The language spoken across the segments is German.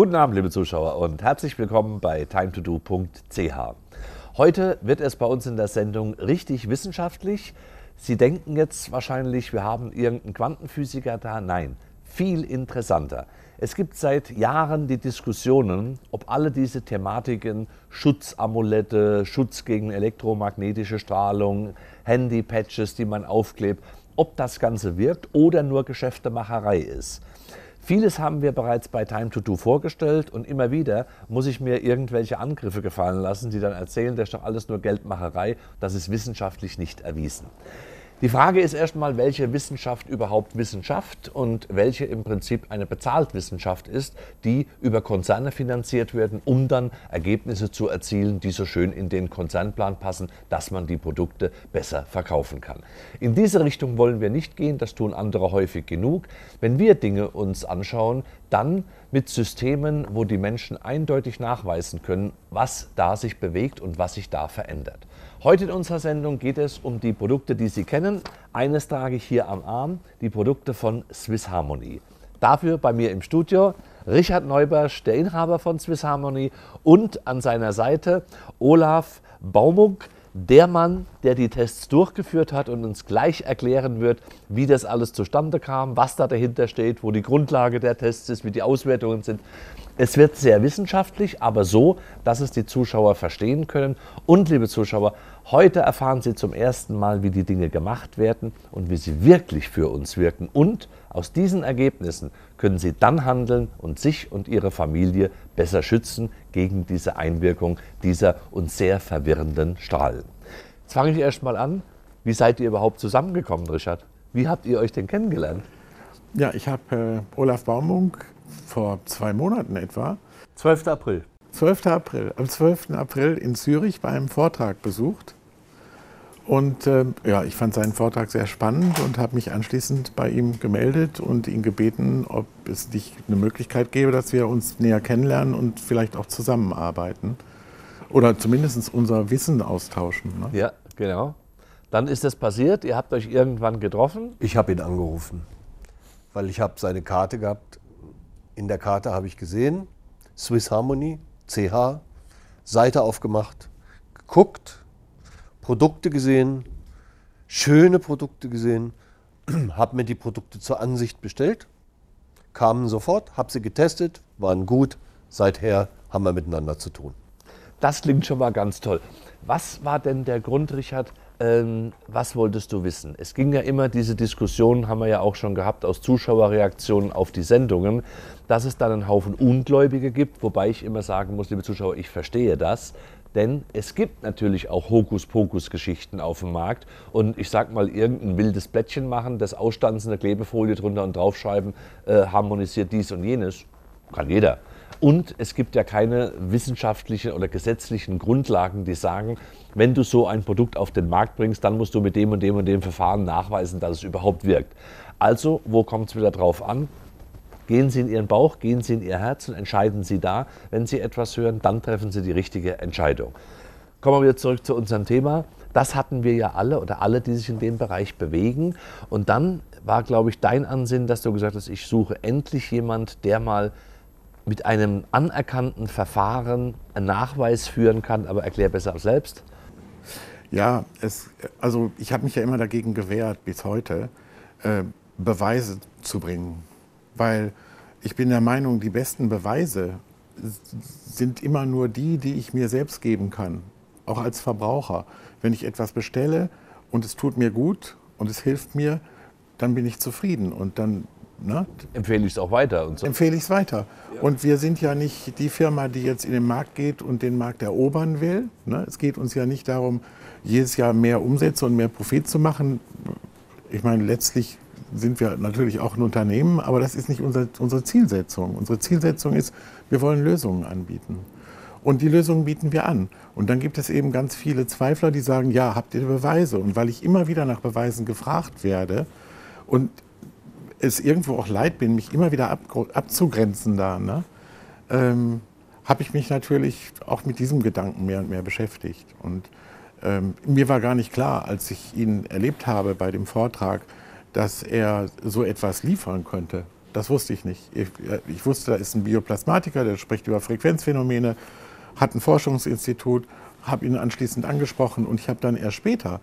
Guten Abend, liebe Zuschauer, und herzlich willkommen bei timetodo.ch. Heute wird es bei uns in der Sendung richtig wissenschaftlich. Sie denken jetzt wahrscheinlich, wir haben irgendeinen Quantenphysiker da. Nein, viel interessanter. Es gibt seit Jahren die Diskussionen, ob alle diese Thematiken Schutzamulette, Schutz gegen elektromagnetische Strahlung, Handypatches, die man aufklebt, ob das Ganze wirkt oder nur Geschäftemacherei ist. Vieles haben wir bereits bei Time to Do vorgestellt und immer wieder muss ich mir irgendwelche Angriffe gefallen lassen, die dann erzählen, das ist doch alles nur Geldmacherei, das ist wissenschaftlich nicht erwiesen. Die Frage ist erstmal, welche Wissenschaft überhaupt Wissenschaft und welche im Prinzip eine Bezahltwissenschaft ist, die über Konzerne finanziert werden, um dann Ergebnisse zu erzielen, die so schön in den Konzernplan passen, dass man die Produkte besser verkaufen kann. In diese Richtung wollen wir nicht gehen, das tun andere häufig genug. Wenn wir Dinge uns anschauen, dann mit Systemen, wo die Menschen eindeutig nachweisen können, was da sich bewegt und was sich da verändert. Heute in unserer Sendung geht es um die Produkte, die Sie kennen. Eines trage ich hier am Arm, die Produkte von Swiss Harmony. Dafür bei mir im Studio Richard Neubersch, der Inhaber von Swiss Harmony und an seiner Seite Olaf Baumunk, der Mann, der die Tests durchgeführt hat und uns gleich erklären wird, wie das alles zustande kam, was da dahinter steht, wo die Grundlage der Tests ist, wie die Auswertungen sind. Es wird sehr wissenschaftlich, aber so, dass es die Zuschauer verstehen können. Und liebe Zuschauer, heute erfahren Sie zum ersten Mal, wie die Dinge gemacht werden und wie sie wirklich für uns wirken. Und aus diesen Ergebnissen können Sie dann handeln und sich und Ihre Familie besser schützen gegen diese Einwirkung dieser uns sehr verwirrenden Strahlen. Jetzt fange ich erst mal an. Wie seid ihr überhaupt zusammengekommen, Richard? Wie habt ihr euch denn kennengelernt? Ja, ich habe äh, Olaf Baumung vor zwei Monaten etwa. 12. April. 12. April. Am 12. April in Zürich bei einem Vortrag besucht. Und äh, ja, ich fand seinen Vortrag sehr spannend und habe mich anschließend bei ihm gemeldet und ihn gebeten, ob es nicht eine Möglichkeit gäbe, dass wir uns näher kennenlernen und vielleicht auch zusammenarbeiten. Oder zumindest unser Wissen austauschen. Ne? Ja, genau. Dann ist das passiert, ihr habt euch irgendwann getroffen. Ich habe ihn angerufen, weil ich habe seine Karte gehabt in der Karte habe ich gesehen, Swiss Harmony, CH, Seite aufgemacht, geguckt, Produkte gesehen, schöne Produkte gesehen, habe mir die Produkte zur Ansicht bestellt, kamen sofort, habe sie getestet, waren gut, seither haben wir miteinander zu tun. Das klingt schon mal ganz toll. Was war denn der Grund, Richard, ähm, was wolltest du wissen? Es ging ja immer, diese Diskussion haben wir ja auch schon gehabt aus Zuschauerreaktionen auf die Sendungen, dass es dann einen Haufen Ungläubige gibt, wobei ich immer sagen muss, liebe Zuschauer, ich verstehe das. Denn es gibt natürlich auch Hokuspokus-Geschichten auf dem Markt. Und ich sag mal, irgendein wildes Blättchen machen, das ausstanzen, eine Klebefolie drunter und draufschreiben, äh, harmonisiert dies und jenes. Kann jeder. Und es gibt ja keine wissenschaftlichen oder gesetzlichen Grundlagen, die sagen, wenn du so ein Produkt auf den Markt bringst, dann musst du mit dem und dem und dem Verfahren nachweisen, dass es überhaupt wirkt. Also, wo kommt es wieder drauf an? Gehen Sie in Ihren Bauch, gehen Sie in Ihr Herz und entscheiden Sie da. Wenn Sie etwas hören, dann treffen Sie die richtige Entscheidung. Kommen wir wieder zurück zu unserem Thema. Das hatten wir ja alle oder alle, die sich in dem Bereich bewegen. Und dann war, glaube ich, dein Ansinn, dass du gesagt hast, ich suche endlich jemand, der mal mit einem anerkannten Verfahren einen Nachweis führen kann, aber erklär besser auch selbst. Ja, es, also ich habe mich ja immer dagegen gewehrt, bis heute äh, Beweise zu bringen, weil ich bin der Meinung, die besten Beweise sind immer nur die, die ich mir selbst geben kann, auch als Verbraucher. Wenn ich etwas bestelle und es tut mir gut und es hilft mir, dann bin ich zufrieden und dann Ne? Empfehle ich es auch weiter. Und so. Empfehle ich es weiter. Ja. Und wir sind ja nicht die Firma, die jetzt in den Markt geht und den Markt erobern will. Ne? Es geht uns ja nicht darum, jedes Jahr mehr Umsätze und mehr Profit zu machen. Ich meine, letztlich sind wir natürlich auch ein Unternehmen, aber das ist nicht unser, unsere Zielsetzung. Unsere Zielsetzung ist, wir wollen Lösungen anbieten. Und die Lösungen bieten wir an. Und dann gibt es eben ganz viele Zweifler, die sagen, ja, habt ihr Beweise? Und weil ich immer wieder nach Beweisen gefragt werde und es irgendwo auch leid bin, mich immer wieder ab, abzugrenzen da, ne? ähm, habe ich mich natürlich auch mit diesem Gedanken mehr und mehr beschäftigt. Und ähm, mir war gar nicht klar, als ich ihn erlebt habe bei dem Vortrag, dass er so etwas liefern könnte. Das wusste ich nicht. Ich, äh, ich wusste, da ist ein Bioplasmatiker, der spricht über Frequenzphänomene, hat ein Forschungsinstitut, habe ihn anschließend angesprochen und ich habe dann erst später,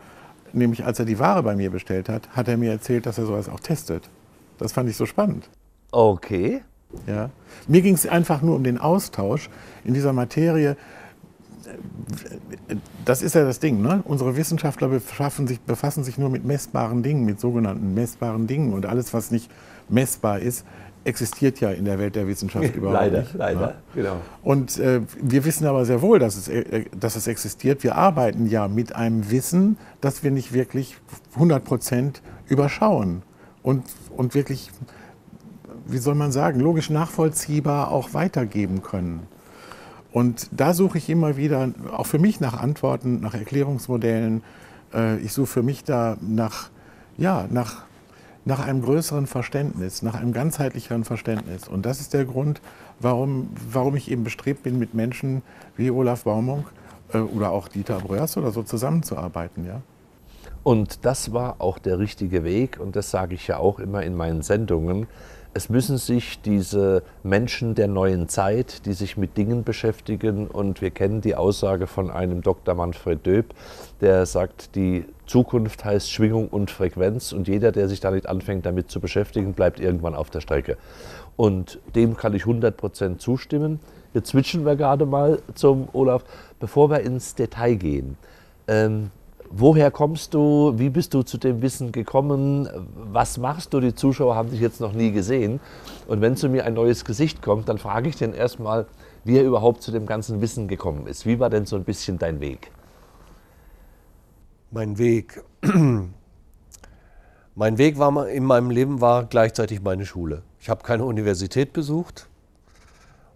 nämlich als er die Ware bei mir bestellt hat, hat er mir erzählt, dass er sowas auch testet. Das fand ich so spannend. Okay. Ja. Mir ging es einfach nur um den Austausch in dieser Materie. Das ist ja das Ding. Ne? Unsere Wissenschaftler sich, befassen sich nur mit messbaren Dingen, mit sogenannten messbaren Dingen. Und alles, was nicht messbar ist, existiert ja in der Welt der Wissenschaft überhaupt leider, nicht. Leider, ne? leider, genau. Und äh, wir wissen aber sehr wohl, dass es, äh, dass es existiert. Wir arbeiten ja mit einem Wissen, das wir nicht wirklich 100 Prozent überschauen. Und und wirklich, wie soll man sagen, logisch nachvollziehbar auch weitergeben können. Und da suche ich immer wieder, auch für mich nach Antworten, nach Erklärungsmodellen. Äh, ich suche für mich da nach, ja, nach, nach einem größeren Verständnis, nach einem ganzheitlicheren Verständnis. Und das ist der Grund, warum, warum ich eben bestrebt bin, mit Menschen wie Olaf Baumung äh, oder auch Dieter Bröers oder so zusammenzuarbeiten. Ja? Und das war auch der richtige Weg und das sage ich ja auch immer in meinen Sendungen. Es müssen sich diese Menschen der neuen Zeit, die sich mit Dingen beschäftigen, und wir kennen die Aussage von einem Dr. Manfred Döb, der sagt, die Zukunft heißt Schwingung und Frequenz und jeder, der sich da nicht anfängt, damit zu beschäftigen, bleibt irgendwann auf der Strecke. Und dem kann ich 100% zustimmen. Jetzt switchen wir gerade mal zum Olaf, bevor wir ins Detail gehen. Ähm, Woher kommst du? Wie bist du zu dem Wissen gekommen? Was machst du? Die Zuschauer haben dich jetzt noch nie gesehen. Und wenn zu mir ein neues Gesicht kommt, dann frage ich den erstmal, wie er überhaupt zu dem ganzen Wissen gekommen ist. Wie war denn so ein bisschen dein Weg? Mein Weg. Mein Weg war, in meinem Leben war gleichzeitig meine Schule. Ich habe keine Universität besucht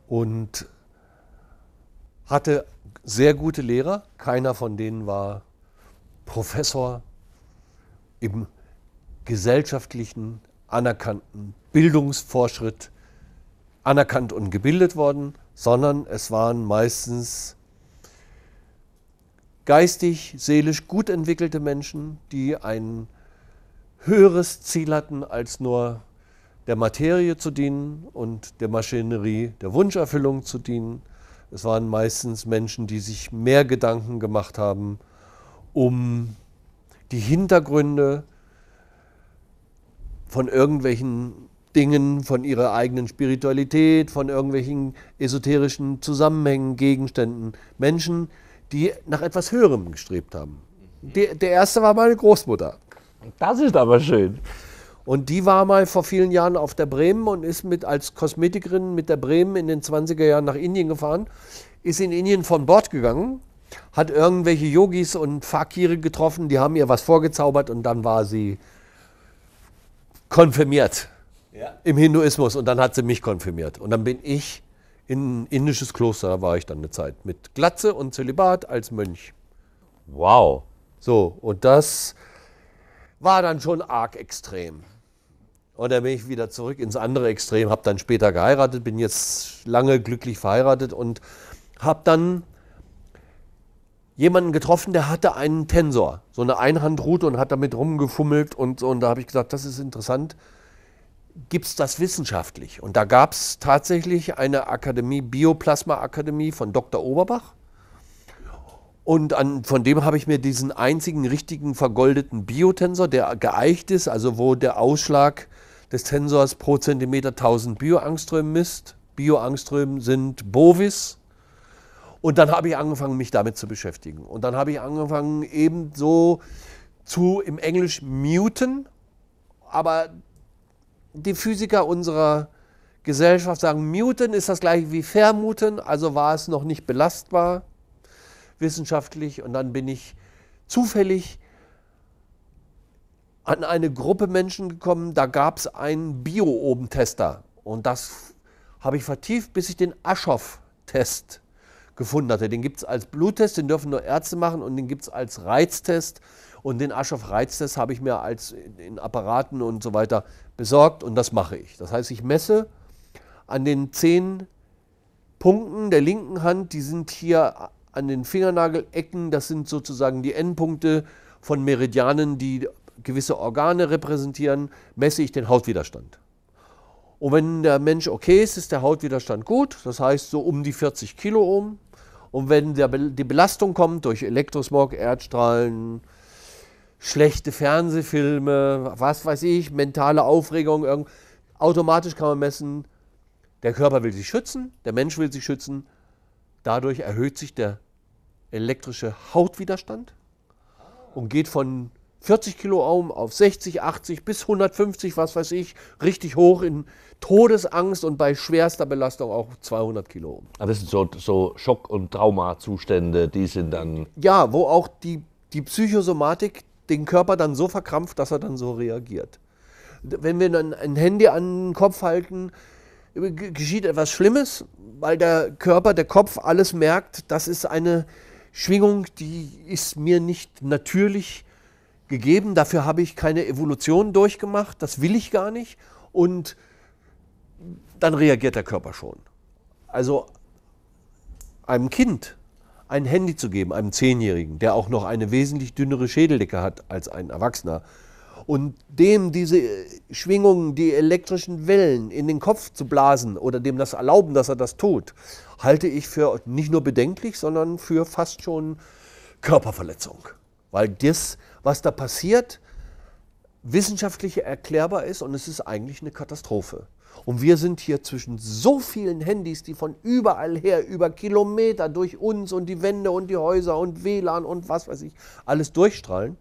und hatte sehr gute Lehrer. Keiner von denen war Professor im gesellschaftlichen, anerkannten Bildungsvorschritt anerkannt und gebildet worden, sondern es waren meistens geistig, seelisch gut entwickelte Menschen, die ein höheres Ziel hatten, als nur der Materie zu dienen und der Maschinerie der Wunscherfüllung zu dienen. Es waren meistens Menschen, die sich mehr Gedanken gemacht haben um die Hintergründe von irgendwelchen Dingen, von ihrer eigenen Spiritualität, von irgendwelchen esoterischen Zusammenhängen, Gegenständen, Menschen, die nach etwas Höherem gestrebt haben. Die, der erste war meine Großmutter. Das ist aber schön. Und die war mal vor vielen Jahren auf der Bremen und ist mit als Kosmetikerin mit der Bremen in den 20er Jahren nach Indien gefahren, ist in Indien von Bord gegangen hat irgendwelche Yogis und Fakire getroffen, die haben ihr was vorgezaubert und dann war sie konfirmiert ja. im Hinduismus und dann hat sie mich konfirmiert. Und dann bin ich in ein indisches Kloster, da war ich dann eine Zeit mit Glatze und Zölibat als Mönch. Wow. So, und das war dann schon arg extrem. Und dann bin ich wieder zurück ins andere Extrem, habe dann später geheiratet, bin jetzt lange glücklich verheiratet und habe dann jemanden getroffen, der hatte einen Tensor, so eine Einhandrute und hat damit rumgefummelt und so. Und da habe ich gesagt, das ist interessant. Gibt es das wissenschaftlich? Und da gab es tatsächlich eine Akademie, Bioplasma-Akademie von Dr. Oberbach. Und an, von dem habe ich mir diesen einzigen richtigen vergoldeten Biotensor, der geeicht ist, also wo der Ausschlag des Tensors pro Zentimeter 1000 Bioangström misst. Bioangström sind Bovis, und dann habe ich angefangen, mich damit zu beschäftigen. Und dann habe ich angefangen, eben so zu im Englisch muten. Aber die Physiker unserer Gesellschaft sagen, muten ist das gleiche wie vermuten, also war es noch nicht belastbar wissenschaftlich. Und dann bin ich zufällig an eine Gruppe Menschen gekommen, da gab es einen bio obentester Und das habe ich vertieft, bis ich den Aschoff-Test gefunden hatte. Den gibt es als Bluttest, den dürfen nur Ärzte machen und den gibt es als Reiztest. Und den Aschoff-Reiztest habe ich mir als in Apparaten und so weiter besorgt und das mache ich. Das heißt, ich messe an den zehn Punkten der linken Hand, die sind hier an den Fingernagelecken, das sind sozusagen die Endpunkte von Meridianen, die gewisse Organe repräsentieren, messe ich den Hautwiderstand. Und wenn der Mensch okay ist, ist der Hautwiderstand gut, das heißt so um die 40 Kilo um. Und wenn der, die Belastung kommt durch Elektrosmog, Erdstrahlen, schlechte Fernsehfilme, was weiß ich, mentale Aufregung, irgend, automatisch kann man messen, der Körper will sich schützen, der Mensch will sich schützen. Dadurch erhöht sich der elektrische Hautwiderstand und geht von 40 Kilo Ohm auf 60, 80 bis 150, was weiß ich, richtig hoch in, Todesangst und bei schwerster Belastung auch 200 Kilo Aber das sind so, so Schock- und Traumazustände, die sind dann. Ja, wo auch die, die Psychosomatik den Körper dann so verkrampft, dass er dann so reagiert. Wenn wir dann ein Handy an den Kopf halten, äh, geschieht etwas Schlimmes, weil der Körper, der Kopf alles merkt, das ist eine Schwingung, die ist mir nicht natürlich gegeben, dafür habe ich keine Evolution durchgemacht, das will ich gar nicht. Und dann reagiert der Körper schon. Also einem Kind ein Handy zu geben, einem Zehnjährigen, der auch noch eine wesentlich dünnere Schädeldecke hat als ein Erwachsener, und dem diese Schwingungen, die elektrischen Wellen in den Kopf zu blasen oder dem das erlauben, dass er das tut, halte ich für nicht nur bedenklich, sondern für fast schon Körperverletzung. Weil das, was da passiert, wissenschaftlich erklärbar ist und es ist eigentlich eine Katastrophe. Und wir sind hier zwischen so vielen Handys, die von überall her, über Kilometer durch uns und die Wände und die Häuser und WLAN und was weiß ich, alles durchstrahlen,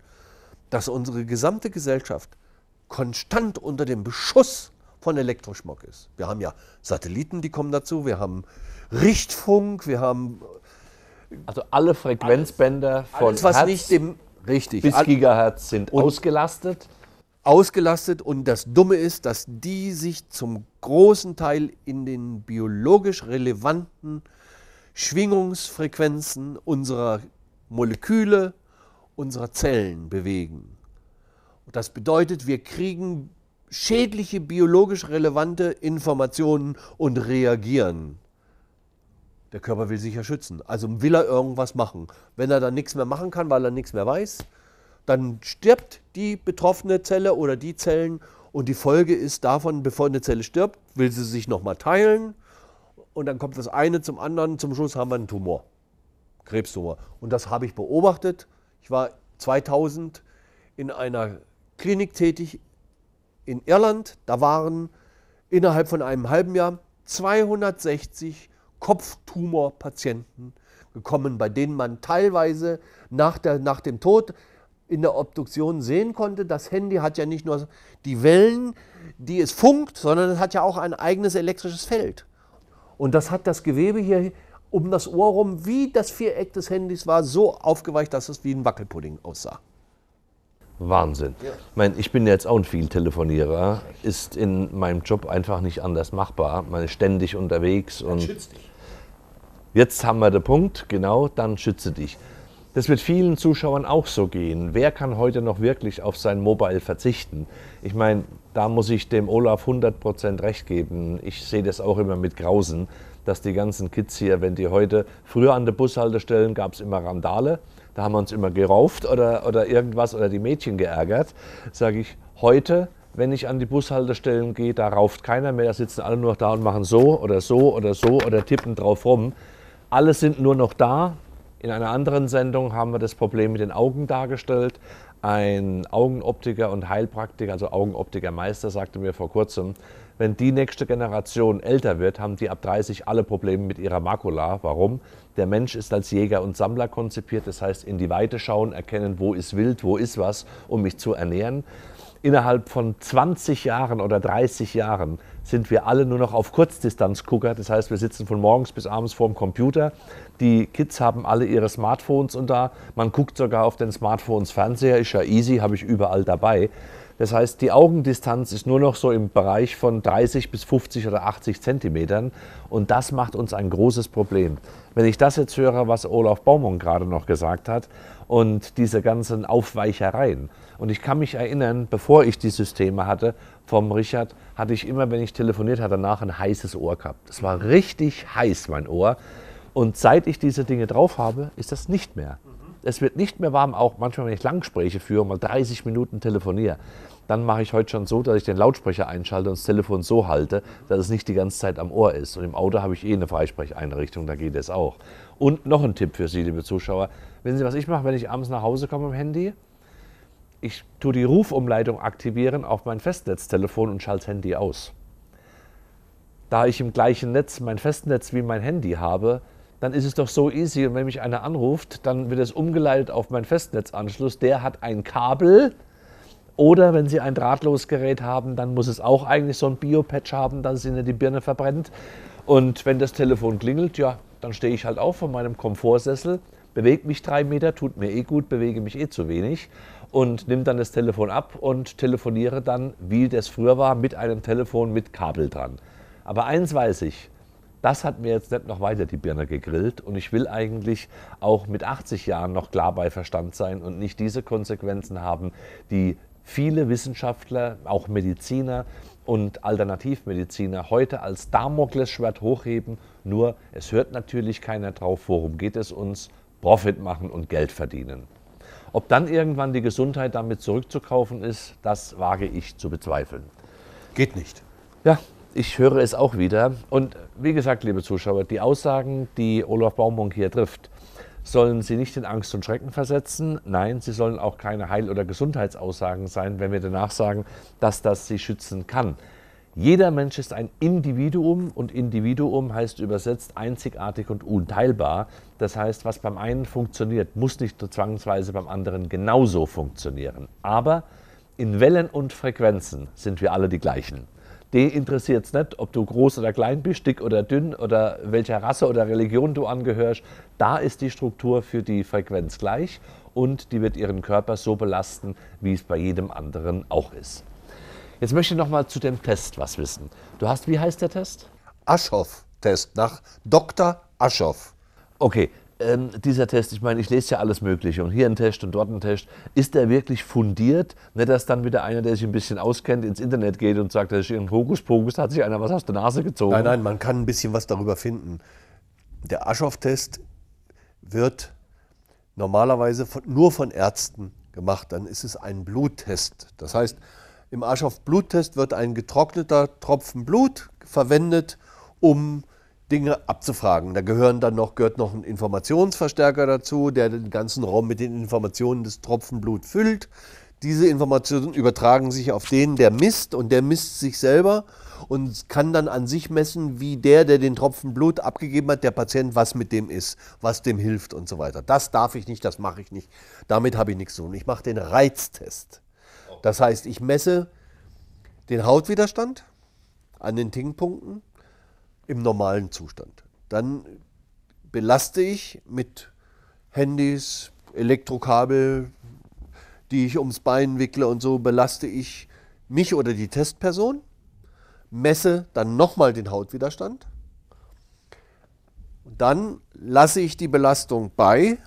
dass unsere gesamte Gesellschaft konstant unter dem Beschuss von Elektroschmuck ist. Wir haben ja Satelliten, die kommen dazu, wir haben Richtfunk, wir haben. Äh, also alle Frequenzbänder alles, von alles, was Hertz nicht dem, richtig, bis Gigahertz sind ausgelastet ausgelastet. Und das Dumme ist, dass die sich zum großen Teil in den biologisch relevanten Schwingungsfrequenzen unserer Moleküle, unserer Zellen bewegen. Und das bedeutet, wir kriegen schädliche biologisch relevante Informationen und reagieren. Der Körper will sich ja schützen. Also will er irgendwas machen. Wenn er dann nichts mehr machen kann, weil er nichts mehr weiß, dann stirbt die betroffene Zelle oder die Zellen und die Folge ist davon, bevor eine Zelle stirbt, will sie sich nochmal teilen und dann kommt das eine zum anderen, zum Schluss haben wir einen Tumor, Krebstumor. Und das habe ich beobachtet. Ich war 2000 in einer Klinik tätig in Irland, da waren innerhalb von einem halben Jahr 260 Kopftumorpatienten gekommen, bei denen man teilweise nach, der, nach dem Tod in der Obduktion sehen konnte, das Handy hat ja nicht nur die Wellen, die es funkt, sondern es hat ja auch ein eigenes elektrisches Feld. Und das hat das Gewebe hier um das Ohr rum, wie das Viereck des Handys war, so aufgeweicht, dass es wie ein Wackelpudding aussah. Wahnsinn. Ja. Ich, meine, ich bin jetzt auch ein Vieltelefonierer. Ist in meinem Job einfach nicht anders machbar. Man ist ständig unterwegs. Und schütze dich. Jetzt haben wir den Punkt, genau, dann schütze dich. Das wird vielen Zuschauern auch so gehen. Wer kann heute noch wirklich auf sein Mobile verzichten? Ich meine, da muss ich dem Olaf 100% recht geben. Ich sehe das auch immer mit Grausen, dass die ganzen Kids hier, wenn die heute, früher an der Bushaltestellen gab es immer Randale, da haben wir uns immer gerauft oder, oder irgendwas oder die Mädchen geärgert, sage ich, heute wenn ich an die Bushaltestellen gehe, da rauft keiner mehr, da sitzen alle nur noch da und machen so oder so oder so oder tippen drauf rum. Alle sind nur noch da, in einer anderen Sendung haben wir das Problem mit den Augen dargestellt. Ein Augenoptiker und Heilpraktiker, also Augenoptikermeister, sagte mir vor kurzem, wenn die nächste Generation älter wird, haben die ab 30 alle Probleme mit ihrer Makula. Warum? Der Mensch ist als Jäger und Sammler konzipiert, das heißt in die Weite schauen, erkennen, wo ist wild, wo ist was, um mich zu ernähren. Innerhalb von 20 Jahren oder 30 Jahren sind wir alle nur noch auf Kurzdistanzgucker. Das heißt, wir sitzen von morgens bis abends vorm Computer. Die Kids haben alle ihre Smartphones und da. Man guckt sogar auf den Smartphones Fernseher, ist ja easy, habe ich überall dabei. Das heißt, die Augendistanz ist nur noch so im Bereich von 30 bis 50 oder 80 Zentimetern und das macht uns ein großes Problem. Wenn ich das jetzt höre, was Olaf Baumann gerade noch gesagt hat und diese ganzen Aufweichereien. Und ich kann mich erinnern, bevor ich die Systeme hatte vom Richard, hatte ich immer, wenn ich telefoniert hatte, danach ein heißes Ohr gehabt. Es war richtig heiß, mein Ohr. Und seit ich diese Dinge drauf habe, ist das nicht mehr. Es wird nicht mehr warm, auch manchmal, wenn ich Langgespräche führe, mal 30 Minuten telefoniere dann mache ich heute schon so, dass ich den Lautsprecher einschalte und das Telefon so halte, dass es nicht die ganze Zeit am Ohr ist. Und im Auto habe ich eh eine Freisprecheinrichtung, da geht es auch. Und noch ein Tipp für Sie, liebe Zuschauer. Wissen Sie, was ich mache, wenn ich abends nach Hause komme im Handy? Ich tue die Rufumleitung aktivieren auf mein Festnetztelefon und schalte das Handy aus. Da ich im gleichen Netz mein Festnetz wie mein Handy habe, dann ist es doch so easy. Und wenn mich einer anruft, dann wird es umgeleitet auf meinen Festnetzanschluss. Der hat ein Kabel, oder wenn Sie ein drahtlos Gerät haben, dann muss es auch eigentlich so ein Biopatch haben, dass es Ihnen die Birne verbrennt. Und wenn das Telefon klingelt, ja, dann stehe ich halt auf von meinem Komfortsessel, bewege mich drei Meter, tut mir eh gut, bewege mich eh zu wenig und nehme dann das Telefon ab und telefoniere dann, wie das früher war, mit einem Telefon mit Kabel dran. Aber eins weiß ich, das hat mir jetzt nicht noch weiter die Birne gegrillt und ich will eigentlich auch mit 80 Jahren noch klar bei Verstand sein und nicht diese Konsequenzen haben, die viele Wissenschaftler, auch Mediziner und Alternativmediziner heute als Damoklesschwert hochheben. Nur es hört natürlich keiner drauf, worum geht es uns? Profit machen und Geld verdienen. Ob dann irgendwann die Gesundheit damit zurückzukaufen ist, das wage ich zu bezweifeln. Geht nicht. Ja, ich höre es auch wieder. Und wie gesagt, liebe Zuschauer, die Aussagen, die Olaf Baumung hier trifft, sollen sie nicht in Angst und Schrecken versetzen. Nein, sie sollen auch keine Heil- oder Gesundheitsaussagen sein, wenn wir danach sagen, dass das sie schützen kann. Jeder Mensch ist ein Individuum und Individuum heißt übersetzt einzigartig und unteilbar. Das heißt, was beim einen funktioniert, muss nicht zwangsweise beim anderen genauso funktionieren. Aber in Wellen und Frequenzen sind wir alle die gleichen die interessiert es nicht, ob du groß oder klein bist, dick oder dünn oder welcher Rasse oder Religion du angehörst. Da ist die Struktur für die Frequenz gleich und die wird ihren Körper so belasten, wie es bei jedem anderen auch ist. Jetzt möchte ich noch mal zu dem Test was wissen. Du hast, wie heißt der Test? Aschoff-Test nach Dr. Aschoff. Okay, ähm, dieser Test, ich meine, ich lese ja alles Mögliche und hier ein Test und dort ein Test, ist der wirklich fundiert? Nicht, dass dann wieder einer, der sich ein bisschen auskennt, ins Internet geht und sagt, das ist irgendein Hokuspokus, da hat sich einer was aus der Nase gezogen. Nein, nein, man kann ein bisschen was darüber finden. Der Aschoff-Test wird normalerweise von, nur von Ärzten gemacht. Dann ist es ein Bluttest. Das heißt, im Aschoff-Bluttest wird ein getrockneter Tropfen Blut verwendet, um Dinge abzufragen. Da gehören dann noch, gehört noch ein Informationsverstärker dazu, der den ganzen Raum mit den Informationen des Tropfenblut füllt. Diese Informationen übertragen sich auf den, der misst und der misst sich selber und kann dann an sich messen, wie der, der den Tropfen Blut abgegeben hat, der Patient, was mit dem ist, was dem hilft und so weiter. Das darf ich nicht, das mache ich nicht. Damit habe ich nichts zu tun. Ich mache den Reiztest. Das heißt, ich messe den Hautwiderstand an den Tingpunkten im normalen Zustand. Dann belaste ich mit Handys, Elektrokabel, die ich ums Bein wickle und so, belaste ich mich oder die Testperson, messe dann nochmal den Hautwiderstand. Dann lasse ich die Belastung bei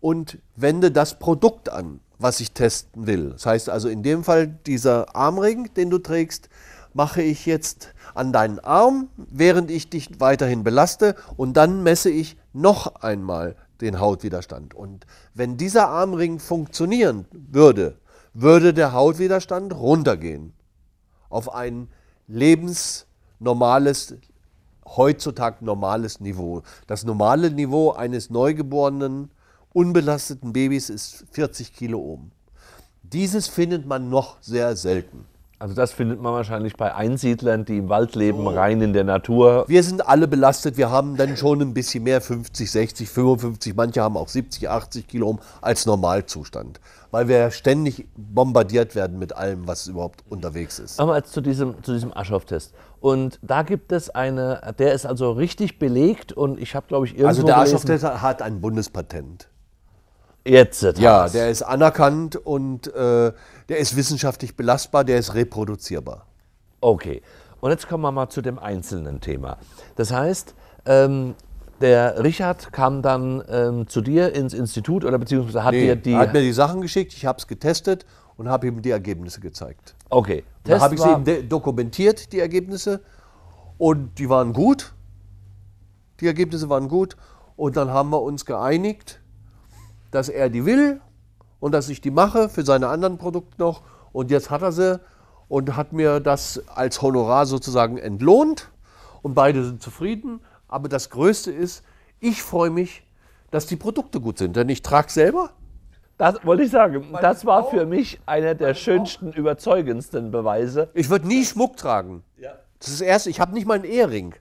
und wende das Produkt an, was ich testen will. Das heißt also in dem Fall dieser Armring, den du trägst, mache ich jetzt an deinen Arm, während ich dich weiterhin belaste und dann messe ich noch einmal den Hautwiderstand. Und wenn dieser Armring funktionieren würde, würde der Hautwiderstand runtergehen auf ein lebensnormales, heutzutage normales Niveau. Das normale Niveau eines neugeborenen, unbelasteten Babys ist 40 Kiloohm. Dieses findet man noch sehr selten. Also das findet man wahrscheinlich bei Einsiedlern, die im Wald leben, oh. rein in der Natur. Wir sind alle belastet, wir haben dann schon ein bisschen mehr, 50, 60, 55, manche haben auch 70, 80 Kilo als Normalzustand, weil wir ständig bombardiert werden mit allem, was überhaupt unterwegs ist. Aber als zu diesem, zu diesem Aschoff-Test. Und da gibt es eine, der ist also richtig belegt und ich habe, glaube ich, irgendwo Also der aschhoff test hat ein Bundespatent. Jetzt. Ja, das. der ist anerkannt und äh, der ist wissenschaftlich belastbar, der ist reproduzierbar. Okay. Und jetzt kommen wir mal zu dem einzelnen Thema. Das heißt, ähm, der Richard kam dann ähm, zu dir ins Institut oder beziehungsweise hat nee, dir die. Er hat mir die Sachen geschickt, ich habe es getestet und habe ihm die Ergebnisse gezeigt. Okay. Test dann habe ich sie eben dokumentiert, die Ergebnisse. Und die waren gut. Die Ergebnisse waren gut. Und dann haben wir uns geeinigt dass er die will und dass ich die mache für seine anderen Produkte noch. Und jetzt hat er sie und hat mir das als Honorar sozusagen entlohnt. Und beide sind zufrieden. Aber das Größte ist, ich freue mich, dass die Produkte gut sind, denn ich trage selber. Das wollte ich sagen. Meine das war Frau, für mich einer der schönsten, Frau. überzeugendsten Beweise. Ich würde nie Schmuck tragen. Ja. Das ist erst, ich habe nicht mal einen Ehering.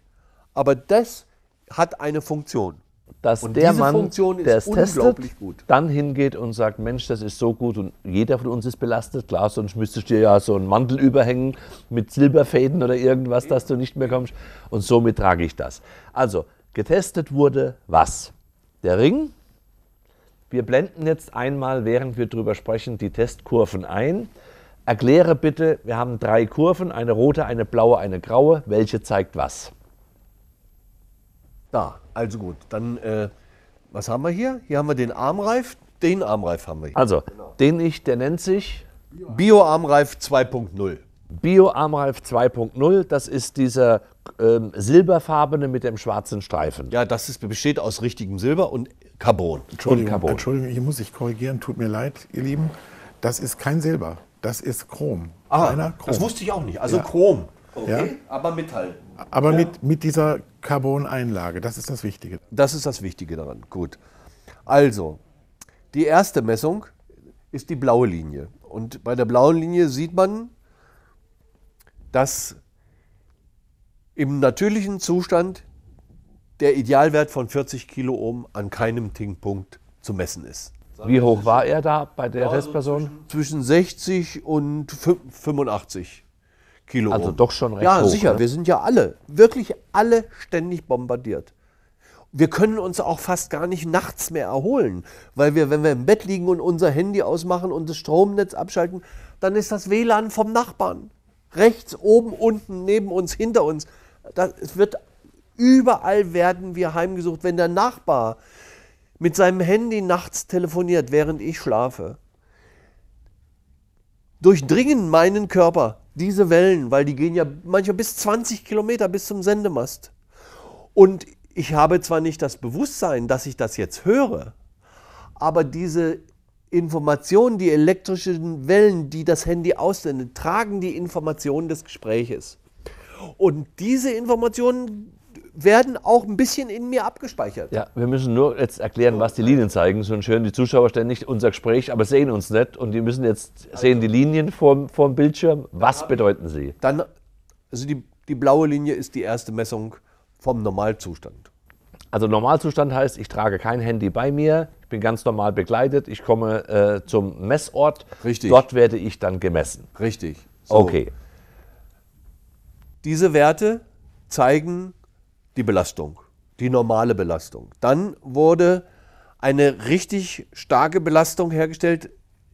Aber das hat eine Funktion dass und der Mann, der es testet, gut. dann hingeht und sagt, Mensch, das ist so gut und jeder von uns ist belastet, klar, sonst müsstest du dir ja so einen Mantel überhängen mit Silberfäden oder irgendwas, dass du nicht mehr kommst und somit trage ich das. Also, getestet wurde was? Der Ring. Wir blenden jetzt einmal, während wir darüber sprechen, die Testkurven ein. Erkläre bitte, wir haben drei Kurven, eine rote, eine blaue, eine graue. Welche zeigt was? Da, also gut, dann äh, was haben wir hier? Hier haben wir den Armreif. Den Armreif haben wir hier. Also, genau. den ich, der nennt sich Bioarmreif 2.0. Bioarmreif 2.0, das ist dieser ähm, silberfarbene mit dem schwarzen Streifen. Ja, das ist, besteht aus richtigem Silber und Carbon. Entschuldigung, und Carbon. Entschuldigung, hier muss ich korrigieren, tut mir leid, ihr Lieben. Das ist kein Silber, das ist Chrom. Ah, Chrom. das wusste ich auch nicht. Also ja. Chrom. Okay, ja. aber Metall. Aber ja. mit, mit dieser Carbon-Einlage, das ist das Wichtige. Das ist das Wichtige daran, gut. Also, die erste Messung ist die blaue Linie. Und bei der blauen Linie sieht man, dass im natürlichen Zustand der Idealwert von 40 Kiloohm an keinem Tinkpunkt zu messen ist. Wie hoch war er da bei der also Testperson? Zwischen 60 und 85. Kilo. Also doch schon recht. Ja, hoch, sicher. Ne? Wir sind ja alle, wirklich alle ständig bombardiert. Wir können uns auch fast gar nicht nachts mehr erholen, weil wir, wenn wir im Bett liegen und unser Handy ausmachen und das Stromnetz abschalten, dann ist das WLAN vom Nachbarn. Rechts, oben, unten, neben uns, hinter uns. Das wird, überall werden wir heimgesucht. Wenn der Nachbar mit seinem Handy nachts telefoniert, während ich schlafe, durchdringen meinen Körper diese Wellen, weil die gehen ja manchmal bis 20 Kilometer bis zum Sendemast. Und ich habe zwar nicht das Bewusstsein, dass ich das jetzt höre, aber diese Informationen, die elektrischen Wellen, die das Handy aussendet, tragen die Informationen des Gespräches. Und diese Informationen werden auch ein bisschen in mir abgespeichert. Ja, wir müssen nur jetzt erklären, was die Linien zeigen. Sonst hören die Zuschauer ständig unser Gespräch, aber sehen uns nicht. Und die müssen jetzt sehen die Linien vorm, vorm Bildschirm. Was bedeuten sie? Dann, also die, die blaue Linie ist die erste Messung vom Normalzustand. Also Normalzustand heißt, ich trage kein Handy bei mir, ich bin ganz normal begleitet, ich komme äh, zum Messort. Richtig. Dort werde ich dann gemessen. Richtig. So. Okay. Diese Werte zeigen die Belastung, die normale Belastung. Dann wurde eine richtig starke Belastung hergestellt,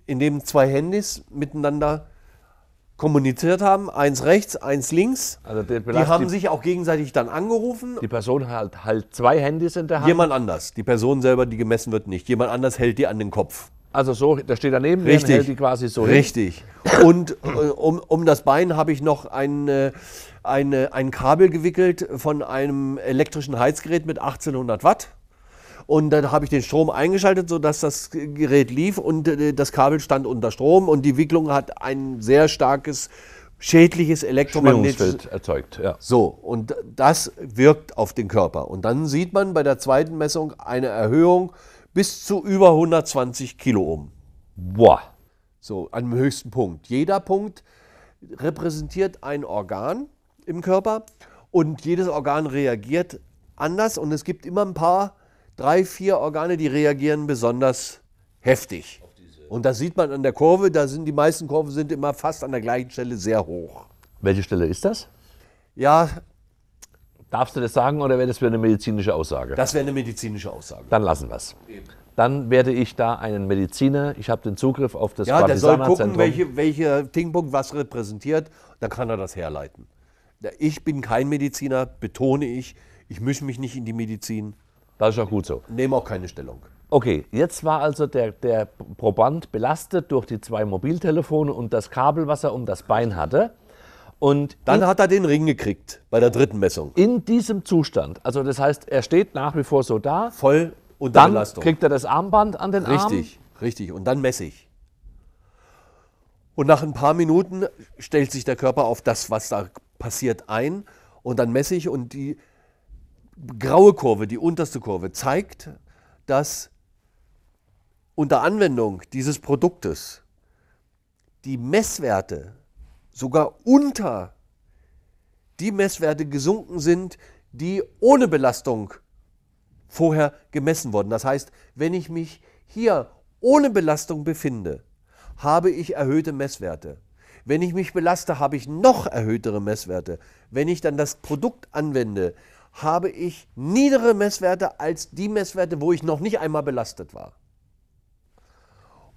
indem zwei Handys miteinander kommuniziert haben, eins rechts, eins links. Also die, die haben die, sich auch gegenseitig dann angerufen. Die Person hat halt zwei Handys in der Hand. Jemand anders, die Person selber, die gemessen wird, nicht. Jemand anders hält die an den Kopf. Also so, da steht daneben, Richtig. hält die quasi so. Richtig. Hin. Und äh, um, um das Bein habe ich noch ein äh, eine, ein Kabel gewickelt von einem elektrischen Heizgerät mit 1800 Watt. Und dann habe ich den Strom eingeschaltet, sodass das Gerät lief und äh, das Kabel stand unter Strom und die Wicklung hat ein sehr starkes schädliches elektromagnetisches erzeugt. Ja. So, und das wirkt auf den Körper. Und dann sieht man bei der zweiten Messung eine Erhöhung bis zu über 120 Kiloohm. Boah. So, an dem höchsten Punkt. Jeder Punkt repräsentiert ein Organ im Körper und jedes Organ reagiert anders und es gibt immer ein paar, drei, vier Organe, die reagieren besonders heftig. Und das sieht man an der Kurve, da sind die meisten Kurven sind immer fast an der gleichen Stelle sehr hoch. Welche Stelle ist das? Ja. Darfst du das sagen oder wäre das eine medizinische Aussage? Das wäre eine medizinische Aussage. Dann lassen wir es. Dann werde ich da einen Mediziner, ich habe den Zugriff auf das Ja, der soll gucken, welcher welche Dingpunkt was repräsentiert, dann kann er das herleiten ich bin kein Mediziner, betone ich. Ich mische mich nicht in die Medizin. Das ist auch gut so. Nehme auch keine Stellung. Okay, jetzt war also der, der Proband belastet durch die zwei Mobiltelefone und das Kabel, was er um das Bein hatte. Und dann hat er den Ring gekriegt bei der dritten Messung. In diesem Zustand, also das heißt, er steht nach wie vor so da. Voll unter dann Belastung. Kriegt er das Armband an den richtig, Arm? Richtig, richtig. Und dann messe ich. Und nach ein paar Minuten stellt sich der Körper auf das, was da passiert ein und dann messe ich und die graue Kurve, die unterste Kurve, zeigt, dass unter Anwendung dieses Produktes die Messwerte sogar unter die Messwerte gesunken sind, die ohne Belastung vorher gemessen wurden. Das heißt, wenn ich mich hier ohne Belastung befinde, habe ich erhöhte Messwerte. Wenn ich mich belaste, habe ich noch erhöhtere Messwerte. Wenn ich dann das Produkt anwende, habe ich niedere Messwerte als die Messwerte, wo ich noch nicht einmal belastet war.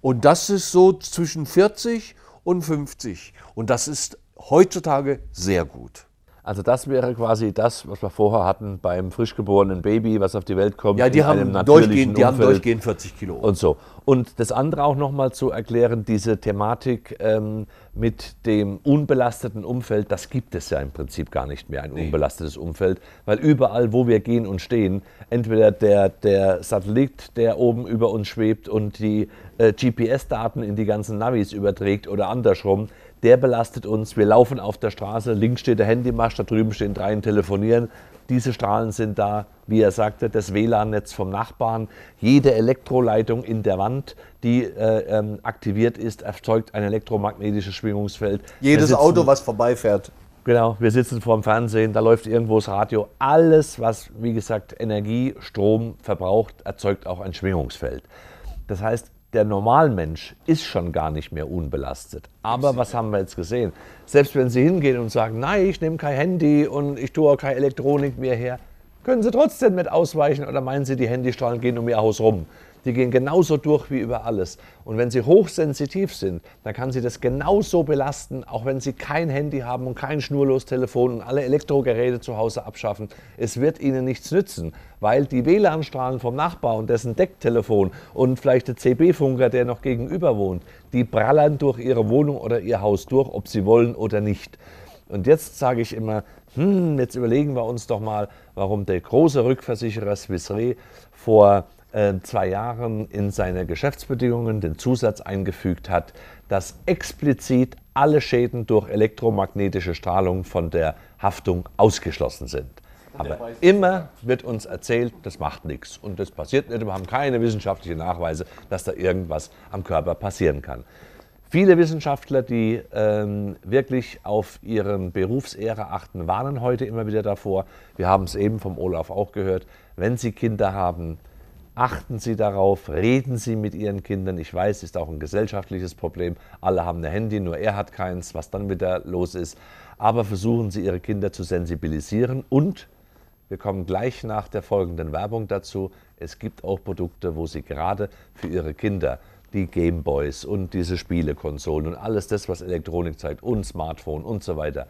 Und das ist so zwischen 40 und 50. Und das ist heutzutage sehr gut. Also das wäre quasi das, was wir vorher hatten beim frisch geborenen Baby, was auf die Welt kommt. Ja, die, haben durchgehend, die haben durchgehend 40 Kilo. Und so. Und das andere auch nochmal zu erklären, diese Thematik ähm, mit dem unbelasteten Umfeld, das gibt es ja im Prinzip gar nicht mehr, ein nee. unbelastetes Umfeld. Weil überall, wo wir gehen und stehen, entweder der, der Satellit, der oben über uns schwebt und die äh, GPS-Daten in die ganzen Navis überträgt oder andersrum, der belastet uns. Wir laufen auf der Straße, links steht der Handymasch, da drüben stehen drei telefonieren. Diese Strahlen sind da, wie er sagte, das WLAN-Netz vom Nachbarn. Jede Elektroleitung in der Wand, die äh, ähm, aktiviert ist, erzeugt ein elektromagnetisches Schwingungsfeld. Jedes sitzen, Auto, was vorbeifährt. Genau, wir sitzen vorm Fernsehen, da läuft irgendwo das Radio. Alles, was, wie gesagt, Energie, Strom verbraucht, erzeugt auch ein Schwingungsfeld. Das heißt, der Normalmensch ist schon gar nicht mehr unbelastet. Aber was haben wir jetzt gesehen? Selbst wenn Sie hingehen und sagen, nein, ich nehme kein Handy und ich tue auch keine Elektronik mehr her, können Sie trotzdem mit ausweichen oder meinen Sie, die Handystrahlen gehen um Ihr Haus rum? die gehen genauso durch wie über alles. Und wenn sie hochsensitiv sind, dann kann sie das genauso belasten, auch wenn sie kein Handy haben und kein schnurloses Telefon und alle Elektrogeräte zu Hause abschaffen. Es wird ihnen nichts nützen, weil die WLAN-Strahlen vom Nachbar und dessen Decktelefon und vielleicht der CB-Funker, der noch gegenüber wohnt, die prallern durch ihre Wohnung oder ihr Haus durch, ob sie wollen oder nicht. Und jetzt sage ich immer, hm, jetzt überlegen wir uns doch mal, warum der große Rückversicherer Swiss Re vor äh, zwei Jahren in seine Geschäftsbedingungen den Zusatz eingefügt hat, dass explizit alle Schäden durch elektromagnetische Strahlung von der Haftung ausgeschlossen sind. Aber immer wird uns erzählt, das macht nichts und das passiert nicht. Wir haben keine wissenschaftlichen Nachweise, dass da irgendwas am Körper passieren kann. Viele Wissenschaftler, die ähm, wirklich auf ihren Berufsehre achten, warnen heute immer wieder davor. Wir haben es eben vom Olaf auch gehört. Wenn Sie Kinder haben, Achten Sie darauf, reden Sie mit Ihren Kindern. Ich weiß, es ist auch ein gesellschaftliches Problem. Alle haben ein Handy, nur er hat keins, was dann wieder los ist. Aber versuchen Sie, Ihre Kinder zu sensibilisieren und wir kommen gleich nach der folgenden Werbung dazu. Es gibt auch Produkte, wo Sie gerade für Ihre Kinder die Gameboys und diese Spielekonsolen und alles das, was Elektronik zeigt und Smartphone und so weiter,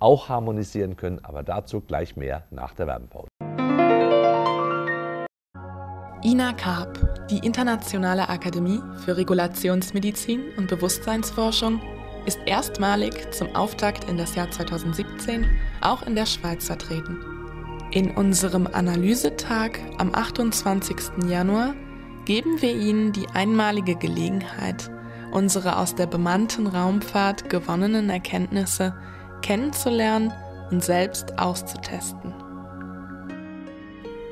auch harmonisieren können. Aber dazu gleich mehr nach der Werbepause. Ina Karp, die Internationale Akademie für Regulationsmedizin und Bewusstseinsforschung, ist erstmalig zum Auftakt in das Jahr 2017 auch in der Schweiz vertreten. In unserem Analysetag am 28. Januar geben wir Ihnen die einmalige Gelegenheit, unsere aus der bemannten Raumfahrt gewonnenen Erkenntnisse kennenzulernen und selbst auszutesten.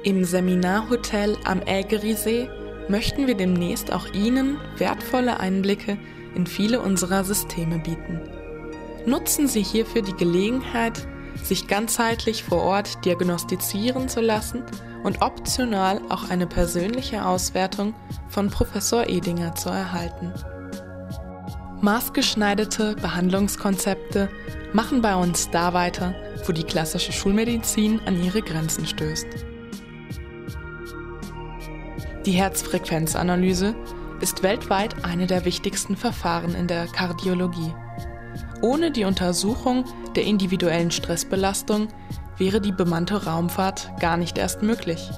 Im Seminarhotel am Ägerisee möchten wir demnächst auch Ihnen wertvolle Einblicke in viele unserer Systeme bieten. Nutzen Sie hierfür die Gelegenheit, sich ganzheitlich vor Ort diagnostizieren zu lassen und optional auch eine persönliche Auswertung von Professor Edinger zu erhalten. Maßgeschneiderte Behandlungskonzepte machen bei uns da weiter, wo die klassische Schulmedizin an ihre Grenzen stößt. Die Herzfrequenzanalyse ist weltweit eine der wichtigsten Verfahren in der Kardiologie. Ohne die Untersuchung der individuellen Stressbelastung wäre die bemannte Raumfahrt gar nicht erst möglich.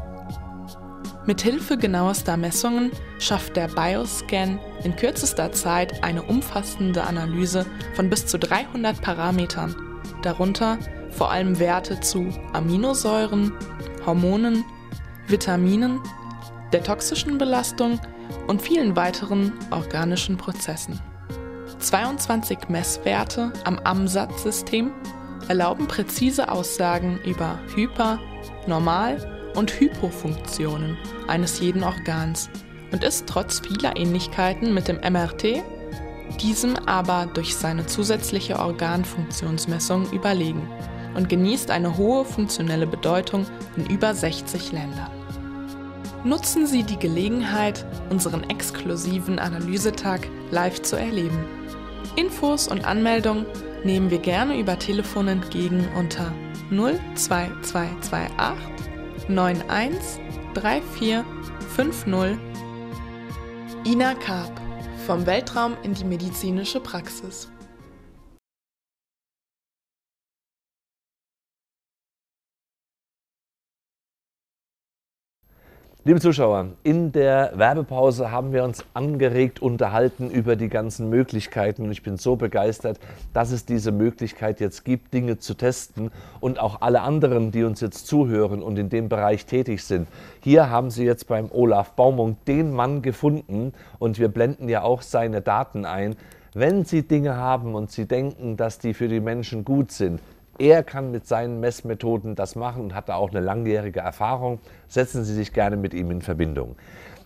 Mithilfe genauester Messungen schafft der Bioscan in kürzester Zeit eine umfassende Analyse von bis zu 300 Parametern, darunter vor allem Werte zu Aminosäuren, Hormonen, Vitaminen, der toxischen Belastung und vielen weiteren organischen Prozessen. 22 Messwerte am Amsat-System erlauben präzise Aussagen über Hyper-, Normal- und Hypofunktionen eines jeden Organs und ist trotz vieler Ähnlichkeiten mit dem MRT, diesem aber durch seine zusätzliche Organfunktionsmessung überlegen und genießt eine hohe funktionelle Bedeutung in über 60 Ländern nutzen Sie die Gelegenheit, unseren exklusiven Analysetag live zu erleben. Infos und Anmeldung nehmen wir gerne über Telefon entgegen unter 02228 91 34 50. Ina Karp vom Weltraum in die medizinische Praxis. Liebe Zuschauer, in der Werbepause haben wir uns angeregt unterhalten über die ganzen Möglichkeiten und ich bin so begeistert, dass es diese Möglichkeit jetzt gibt, Dinge zu testen und auch alle anderen, die uns jetzt zuhören und in dem Bereich tätig sind. Hier haben Sie jetzt beim Olaf Baumung den Mann gefunden und wir blenden ja auch seine Daten ein. Wenn Sie Dinge haben und Sie denken, dass die für die Menschen gut sind, er kann mit seinen Messmethoden das machen und hat da auch eine langjährige Erfahrung. Setzen Sie sich gerne mit ihm in Verbindung.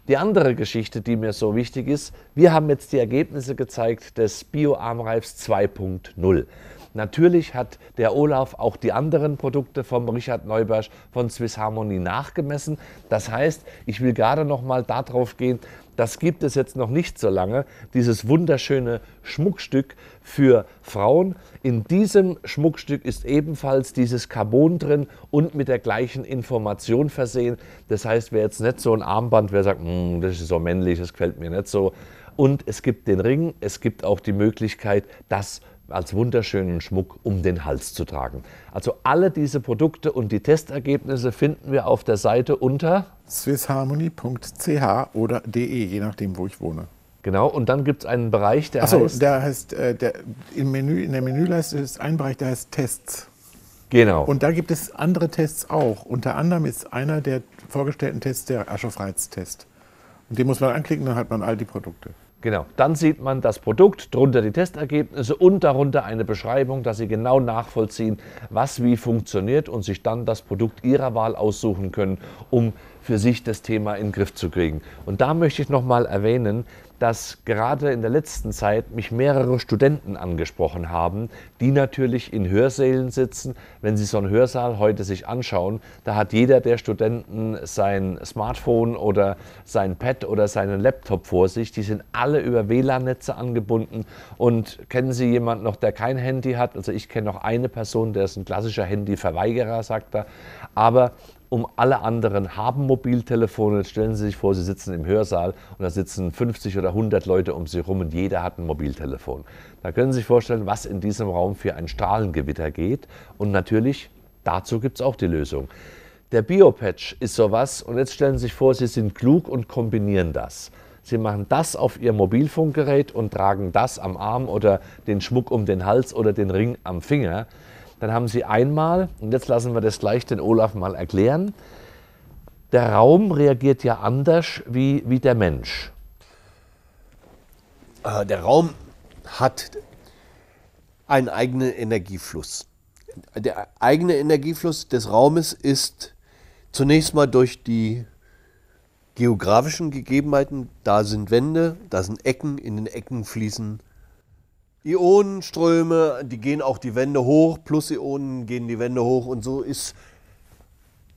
Die andere Geschichte, die mir so wichtig ist, wir haben jetzt die Ergebnisse gezeigt des BioArmreifs 2.0. Natürlich hat der Olaf auch die anderen Produkte vom Richard Neubersch von Swiss Harmony nachgemessen. Das heißt, ich will gerade noch mal darauf gehen, das gibt es jetzt noch nicht so lange, dieses wunderschöne Schmuckstück für Frauen. In diesem Schmuckstück ist ebenfalls dieses Carbon drin und mit der gleichen Information versehen. Das heißt, wer jetzt nicht so ein Armband, wer sagt, hm, das ist so männlich, das gefällt mir nicht so. Und es gibt den Ring, es gibt auch die Möglichkeit, das zu als wunderschönen Schmuck um den Hals zu tragen. Also alle diese Produkte und die Testergebnisse finden wir auf der Seite unter swissharmony.ch oder de, je nachdem, wo ich wohne. Genau, und dann gibt es einen Bereich, der Achso, heißt... der heißt, äh, der, im Menü, in der Menüleiste ist ein Bereich, der heißt Tests. Genau. Und da gibt es andere Tests auch. Unter anderem ist einer der vorgestellten Tests der Aschoffreiz-Test. Und den muss man anklicken, dann hat man all die Produkte. Genau, dann sieht man das Produkt, drunter die Testergebnisse und darunter eine Beschreibung, dass Sie genau nachvollziehen, was wie funktioniert und sich dann das Produkt Ihrer Wahl aussuchen können, um für sich das Thema in den Griff zu kriegen. Und da möchte ich nochmal erwähnen, dass gerade in der letzten Zeit mich mehrere Studenten angesprochen haben, die natürlich in Hörsälen sitzen. Wenn Sie so einen Hörsaal heute sich anschauen, da hat jeder der Studenten sein Smartphone oder sein Pad oder seinen Laptop vor sich. Die sind alle über WLAN-Netze angebunden. Und kennen Sie jemanden noch, der kein Handy hat? Also ich kenne noch eine Person, der ist ein klassischer Handyverweigerer, sagt er. Aber um alle anderen haben Mobiltelefone. Jetzt stellen Sie sich vor, Sie sitzen im Hörsaal und da sitzen 50 oder 100 Leute um Sie rum und jeder hat ein Mobiltelefon. Da können Sie sich vorstellen, was in diesem Raum für ein Strahlengewitter geht. Und natürlich, dazu gibt es auch die Lösung. Der Biopatch ist sowas und jetzt stellen Sie sich vor, Sie sind klug und kombinieren das. Sie machen das auf Ihr Mobilfunkgerät und tragen das am Arm oder den Schmuck um den Hals oder den Ring am Finger. Dann haben Sie einmal, und jetzt lassen wir das gleich den Olaf mal erklären, der Raum reagiert ja anders wie, wie der Mensch. Äh, der Raum hat einen eigenen Energiefluss. Der eigene Energiefluss des Raumes ist zunächst mal durch die geografischen Gegebenheiten, da sind Wände, da sind Ecken, in den Ecken fließen Ionenströme, die gehen auch die Wände hoch, Plus-Ionen gehen die Wände hoch und so ist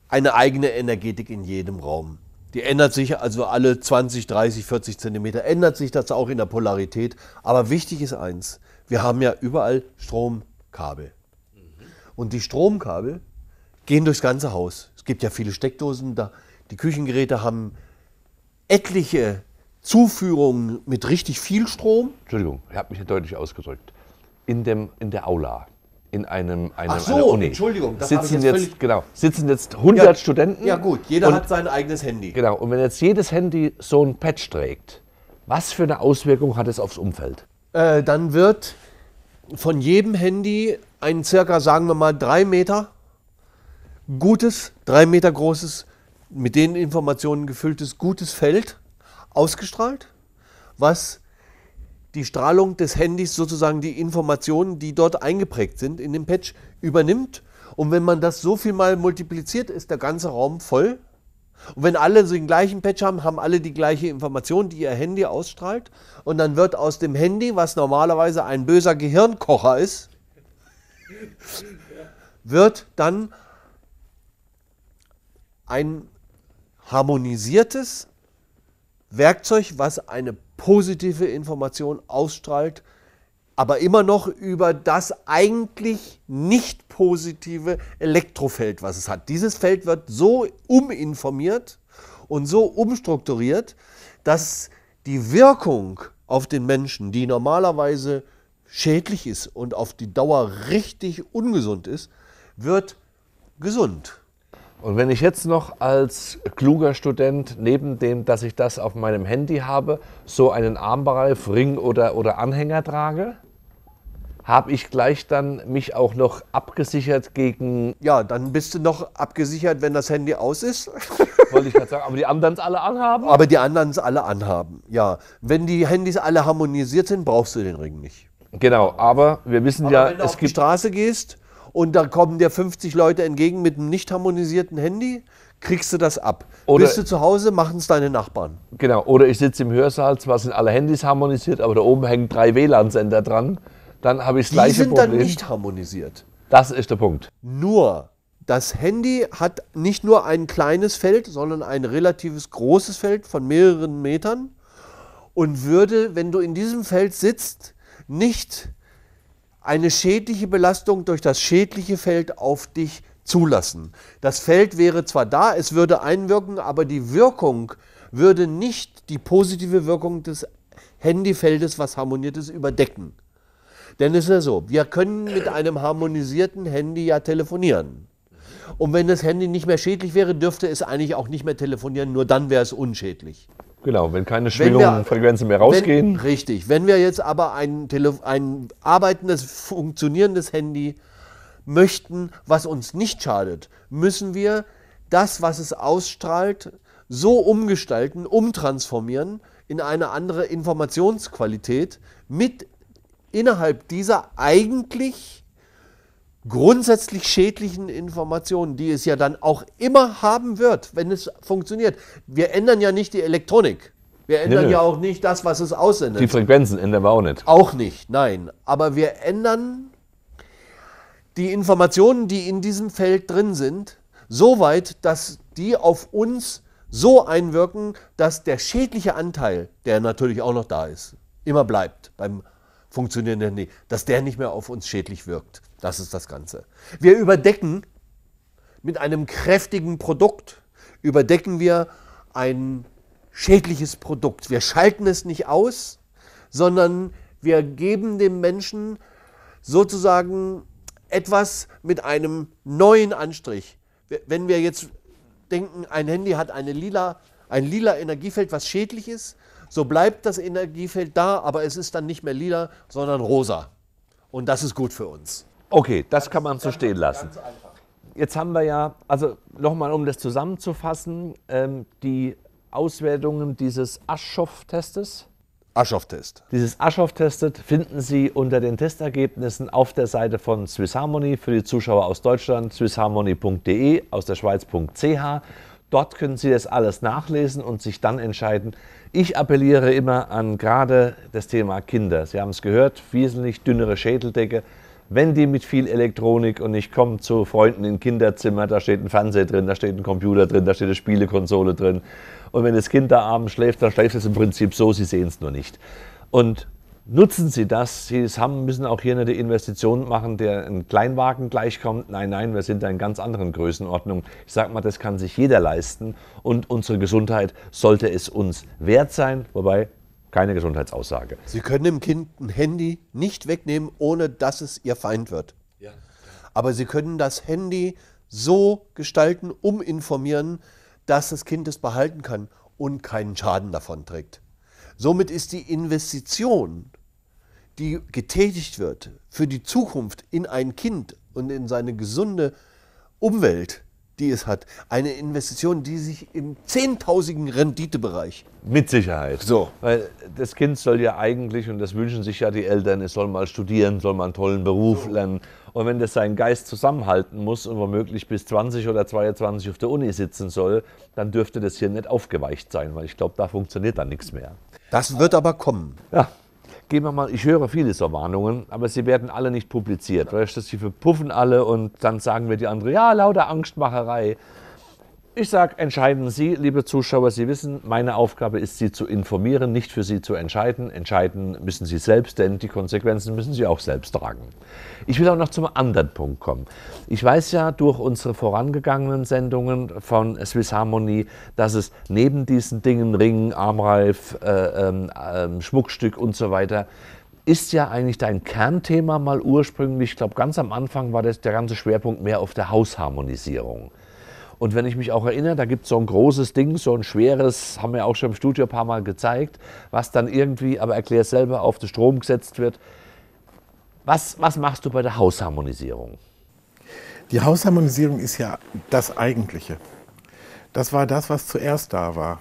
eine eigene Energetik in jedem Raum. Die ändert sich also alle 20, 30, 40 Zentimeter, ändert sich das auch in der Polarität. Aber wichtig ist eins, wir haben ja überall Stromkabel. Mhm. Und die Stromkabel gehen durchs ganze Haus. Es gibt ja viele Steckdosen da. Die Küchengeräte haben etliche Zuführung mit richtig viel Strom? Entschuldigung, ich habe mich hier deutlich ausgedrückt. In, dem, in der Aula, in einem, einem Ach so, Uni, Entschuldigung, das sitzen jetzt, jetzt genau, sitzen jetzt 100 ja, Studenten. Ja gut, jeder und, hat sein eigenes Handy. Genau, und wenn jetzt jedes Handy so ein Patch trägt, was für eine Auswirkung hat es aufs Umfeld? Äh, dann wird von jedem Handy ein circa, sagen wir mal, drei Meter gutes, drei Meter großes, mit den Informationen gefülltes, gutes Feld ausgestrahlt, was die Strahlung des Handys sozusagen die Informationen, die dort eingeprägt sind in dem Patch, übernimmt. Und wenn man das so viel mal multipliziert, ist der ganze Raum voll. Und wenn alle den gleichen Patch haben, haben alle die gleiche Information, die ihr Handy ausstrahlt. Und dann wird aus dem Handy, was normalerweise ein böser Gehirnkocher ist, wird dann ein harmonisiertes, Werkzeug, was eine positive Information ausstrahlt, aber immer noch über das eigentlich nicht positive Elektrofeld, was es hat. Dieses Feld wird so uminformiert und so umstrukturiert, dass die Wirkung auf den Menschen, die normalerweise schädlich ist und auf die Dauer richtig ungesund ist, wird gesund. Und wenn ich jetzt noch als kluger Student, neben dem, dass ich das auf meinem Handy habe, so einen Armbereif, Ring oder, oder Anhänger trage, habe ich gleich dann mich auch noch abgesichert gegen. Ja, dann bist du noch abgesichert, wenn das Handy aus ist. Wollte ich gerade sagen, aber die anderen es alle anhaben? Aber die anderen es alle anhaben, ja. Wenn die Handys alle harmonisiert sind, brauchst du den Ring nicht. Genau, aber wir wissen aber ja, wenn du es auf gibt. Wenn du auf die Straße gehst, und da kommen dir 50 Leute entgegen mit einem nicht harmonisierten Handy, kriegst du das ab. Oder Bist du zu Hause, machen es deine Nachbarn. Genau, oder ich sitze im Hörsaal, zwar sind alle Handys harmonisiert, aber da oben hängen drei WLAN-Sender dran, dann habe ich das gleiche Problem. Die sind dann nicht harmonisiert. Das ist der Punkt. Nur das Handy hat nicht nur ein kleines Feld, sondern ein relatives großes Feld von mehreren Metern und würde, wenn du in diesem Feld sitzt, nicht eine schädliche Belastung durch das schädliche Feld auf dich zulassen. Das Feld wäre zwar da, es würde einwirken, aber die Wirkung würde nicht die positive Wirkung des Handyfeldes, was harmoniert ist, überdecken. Denn es ist ja so, wir können mit einem harmonisierten Handy ja telefonieren. Und wenn das Handy nicht mehr schädlich wäre, dürfte es eigentlich auch nicht mehr telefonieren, nur dann wäre es unschädlich. Genau, wenn keine Schwingungen, Frequenzen mehr rausgehen. Wenn, richtig. Wenn wir jetzt aber ein, Tele ein arbeitendes, funktionierendes Handy möchten, was uns nicht schadet, müssen wir das, was es ausstrahlt, so umgestalten, umtransformieren in eine andere Informationsqualität mit innerhalb dieser eigentlich grundsätzlich schädlichen Informationen, die es ja dann auch immer haben wird, wenn es funktioniert. Wir ändern ja nicht die Elektronik. Wir ändern nee, ja auch nicht das, was es aussendet. Die Frequenzen ändern wir auch nicht. Auch nicht, nein. Aber wir ändern die Informationen, die in diesem Feld drin sind, so weit, dass die auf uns so einwirken, dass der schädliche Anteil, der natürlich auch noch da ist, immer bleibt beim Funktionieren der Nähe, dass der nicht mehr auf uns schädlich wirkt. Das ist das Ganze. Wir überdecken mit einem kräftigen Produkt, überdecken wir ein schädliches Produkt. Wir schalten es nicht aus, sondern wir geben dem Menschen sozusagen etwas mit einem neuen Anstrich. Wenn wir jetzt denken, ein Handy hat eine lila, ein lila Energiefeld, was schädlich ist, so bleibt das Energiefeld da, aber es ist dann nicht mehr lila, sondern rosa. Und das ist gut für uns. Okay, das, das kann man so stehen lassen. Jetzt haben wir ja, also nochmal, um das zusammenzufassen, ähm, die Auswertungen dieses Aschoff-Testes. Aschoff-Test. Dieses Aschoff-Testet finden Sie unter den Testergebnissen auf der Seite von Swiss Harmony für die Zuschauer aus Deutschland, swissharmony.de, aus der Schweiz.ch. Dort können Sie das alles nachlesen und sich dann entscheiden. Ich appelliere immer an gerade das Thema Kinder. Sie haben es gehört, wesentlich dünnere Schädeldecke wenn die mit viel Elektronik und ich komme zu Freunden in Kinderzimmer, da steht ein Fernseher drin, da steht ein Computer drin, da steht eine Spielekonsole drin. Und wenn das Kind da abends schläft, dann schläft es im Prinzip so, sie sehen es nur nicht. Und nutzen Sie das. Sie haben, müssen auch hier eine Investition machen, der einen Kleinwagen gleichkommt. Nein, nein, wir sind da in ganz anderen Größenordnungen. Ich sage mal, das kann sich jeder leisten und unsere Gesundheit sollte es uns wert sein. Wobei, keine Gesundheitsaussage. Sie können dem Kind ein Handy nicht wegnehmen, ohne dass es ihr Feind wird. Ja. Aber Sie können das Handy so gestalten, uminformieren, dass das Kind es behalten kann und keinen Schaden davon trägt. Somit ist die Investition, die getätigt wird für die Zukunft in ein Kind und in seine gesunde Umwelt, die es hat. Eine Investition, die sich im zehntausigen Renditebereich. Mit Sicherheit. So. Weil das Kind soll ja eigentlich, und das wünschen sich ja die Eltern, es soll mal studieren, soll mal einen tollen Beruf so. lernen. Und wenn das seinen Geist zusammenhalten muss und womöglich bis 20 oder 22 auf der Uni sitzen soll, dann dürfte das hier nicht aufgeweicht sein, weil ich glaube, da funktioniert dann nichts mehr. Das wird aber kommen. Ja gehen wir mal, ich höre viele so Warnungen, aber sie werden alle nicht publiziert. Weil sie verpuffen alle und dann sagen wir die anderen, ja, lauter Angstmacherei. Ich sage, entscheiden Sie, liebe Zuschauer. Sie wissen, meine Aufgabe ist, Sie zu informieren, nicht für Sie zu entscheiden. Entscheiden müssen Sie selbst, denn die Konsequenzen müssen Sie auch selbst tragen. Ich will auch noch zum anderen Punkt kommen. Ich weiß ja durch unsere vorangegangenen Sendungen von Swiss Harmony, dass es neben diesen Dingen, Ringen, Armreif, äh, äh, Schmuckstück und so weiter, ist ja eigentlich dein Kernthema mal ursprünglich, ich glaube ganz am Anfang war das, der ganze Schwerpunkt mehr auf der Hausharmonisierung. Und wenn ich mich auch erinnere, da gibt es so ein großes Ding, so ein schweres, haben wir auch schon im Studio ein paar Mal gezeigt, was dann irgendwie, aber erklär selber, auf den Strom gesetzt wird. Was, was machst du bei der Hausharmonisierung? Die Hausharmonisierung ist ja das Eigentliche. Das war das, was zuerst da war.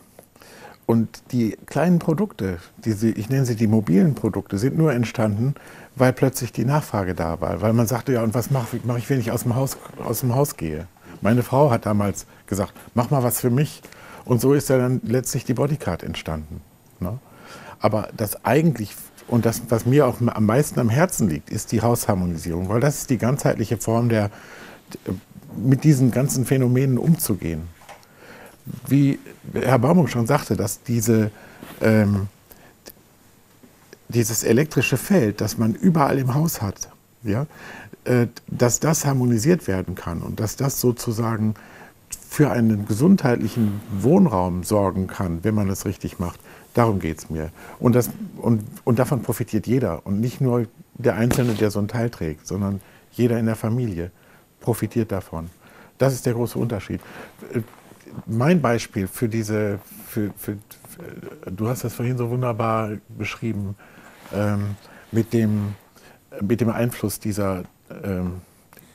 Und die kleinen Produkte, diese, ich nenne sie die mobilen Produkte, sind nur entstanden, weil plötzlich die Nachfrage da war. Weil man sagte, ja, und was mache mach ich, wenn ich aus dem Haus, aus dem Haus gehe? Meine Frau hat damals gesagt, mach mal was für mich. Und so ist ja dann letztlich die Bodycard entstanden. Ne? Aber das eigentlich, und das, was mir auch am meisten am Herzen liegt, ist die Hausharmonisierung, weil das ist die ganzheitliche Form der, mit diesen ganzen Phänomenen umzugehen. Wie Herr Baumung schon sagte, dass diese, ähm, dieses elektrische Feld, das man überall im Haus hat, ja, äh, dass das harmonisiert werden kann und dass das sozusagen für einen gesundheitlichen Wohnraum sorgen kann, wenn man das richtig macht. Darum geht es mir. Und, das, und, und davon profitiert jeder. Und nicht nur der Einzelne, der so einen Teil trägt, sondern jeder in der Familie profitiert davon. Das ist der große Unterschied. Äh, mein Beispiel für diese, für, für, für, äh, du hast das vorhin so wunderbar beschrieben, ähm, mit, dem, mit dem Einfluss dieser, ähm,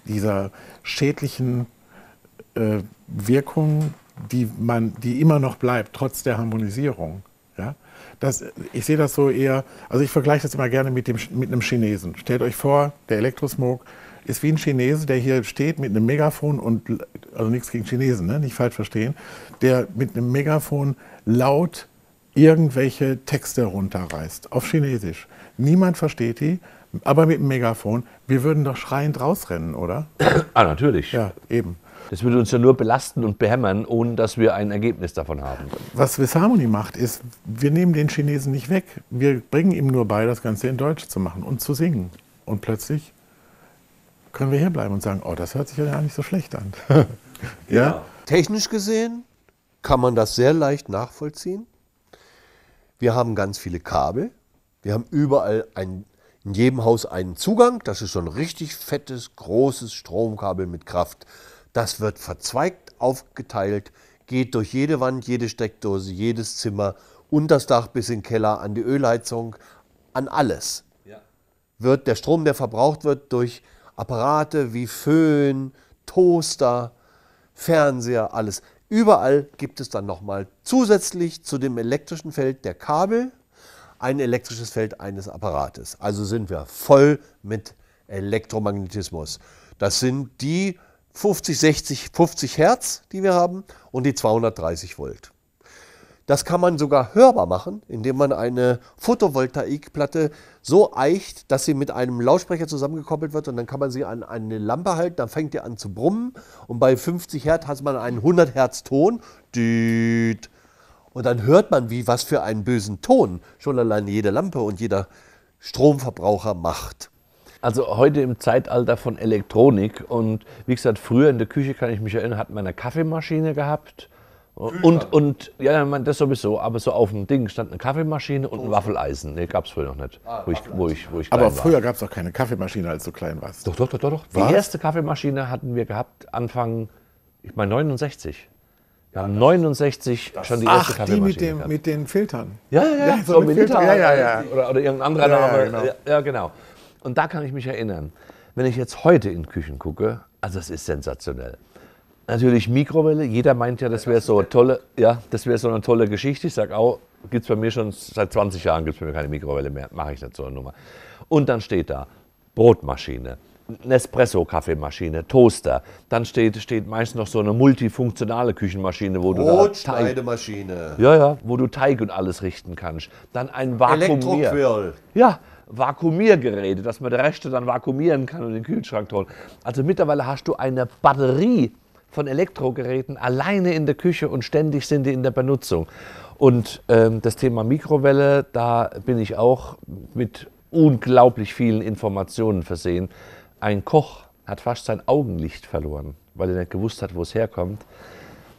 dieser schädlichen äh, Wirkung, die, man, die immer noch bleibt, trotz der Harmonisierung. Ja? Das, ich sehe das so eher, also ich vergleiche das immer gerne mit, dem, mit einem Chinesen. Stellt euch vor, der Elektrosmog ist wie ein Chinese, der hier steht mit einem Megafon und, also nichts gegen Chinesen, ne? nicht falsch verstehen, der mit einem Megafon laut irgendwelche Texte runterreißt, auf Chinesisch. Niemand versteht die, aber mit dem Megafon, wir würden doch schreiend rausrennen, oder? Ah, natürlich. Ja, eben. Das würde uns ja nur belasten und behämmern, ohne dass wir ein Ergebnis davon haben. Was Swiss Harmony macht, ist, wir nehmen den Chinesen nicht weg. Wir bringen ihm nur bei, das Ganze in Deutsch zu machen und zu singen. Und plötzlich können wir hierbleiben und sagen, oh, das hört sich ja gar nicht so schlecht an. ja? ja? Technisch gesehen kann man das sehr leicht nachvollziehen. Wir haben ganz viele Kabel. Wir haben überall ein in jedem Haus einen Zugang. Das ist so ein richtig fettes, großes Stromkabel mit Kraft. Das wird verzweigt aufgeteilt, geht durch jede Wand, jede Steckdose, jedes Zimmer unter das Dach bis in den Keller, an die Ölheizung, an alles. Ja. Wird der Strom, der verbraucht wird, durch Apparate wie Föhn, Toaster, Fernseher, alles. Überall gibt es dann nochmal zusätzlich zu dem elektrischen Feld der Kabel ein elektrisches Feld eines Apparates. Also sind wir voll mit Elektromagnetismus. Das sind die 50, 60, 50 Hertz, die wir haben und die 230 Volt. Das kann man sogar hörbar machen, indem man eine Photovoltaikplatte so eicht, dass sie mit einem Lautsprecher zusammengekoppelt wird und dann kann man sie an eine Lampe halten, dann fängt die an zu brummen und bei 50 Hertz hat man einen 100 Hertz Ton. Düt, und dann hört man, wie was für einen bösen Ton schon allein jede Lampe und jeder Stromverbraucher macht. Also heute im Zeitalter von Elektronik und wie gesagt, früher in der Küche kann ich mich erinnern, hat man eine Kaffeemaschine gehabt. Und, und ja, man, das sowieso, aber so auf dem Ding stand eine Kaffeemaschine und ein Waffeleisen. Nee, gab es früher noch nicht, ah, wo, ich, wo, ich, wo ich Aber früher gab es doch keine Kaffeemaschine, als du klein warst. Doch, doch, doch, doch. doch. Die erste Kaffeemaschine hatten wir gehabt Anfang, ich meine, 69. Ja, 69 das schon die erste Ach, Kaffeemaschine. Die mit, dem, mit den Filtern. Ja, ja, ja. So mit Filter, ja, ja, ja. Oder, oder irgendein anderer ja, Name. Genau. Ja genau. ja, genau. Und da kann ich mich erinnern. Wenn ich jetzt heute in Küchen gucke, also es ist sensationell. Natürlich Mikrowelle, jeder meint ja, das wäre so, eine tolle, ja, wär so eine tolle Geschichte. Ich sage auch, gibt es bei mir schon, seit 20 Jahren gibt es bei mir keine Mikrowelle mehr, mache ich nicht so eine Nummer. Und dann steht da Brotmaschine, Nespresso-Kaffeemaschine, Toaster. Dann steht, steht meist noch so eine multifunktionale Küchenmaschine, wo du Teig, ja, ja, wo du Teig und alles richten kannst. Dann ein Vakuumier. Ja, Vakuumiergeräte, dass man der Reste dann vakuumieren kann und den Kühlschrank holen. Also mittlerweile hast du eine Batterie von Elektrogeräten alleine in der Küche und ständig sind die in der Benutzung. Und ähm, das Thema Mikrowelle, da bin ich auch mit unglaublich vielen Informationen versehen. Ein Koch hat fast sein Augenlicht verloren, weil er nicht gewusst hat, wo es herkommt.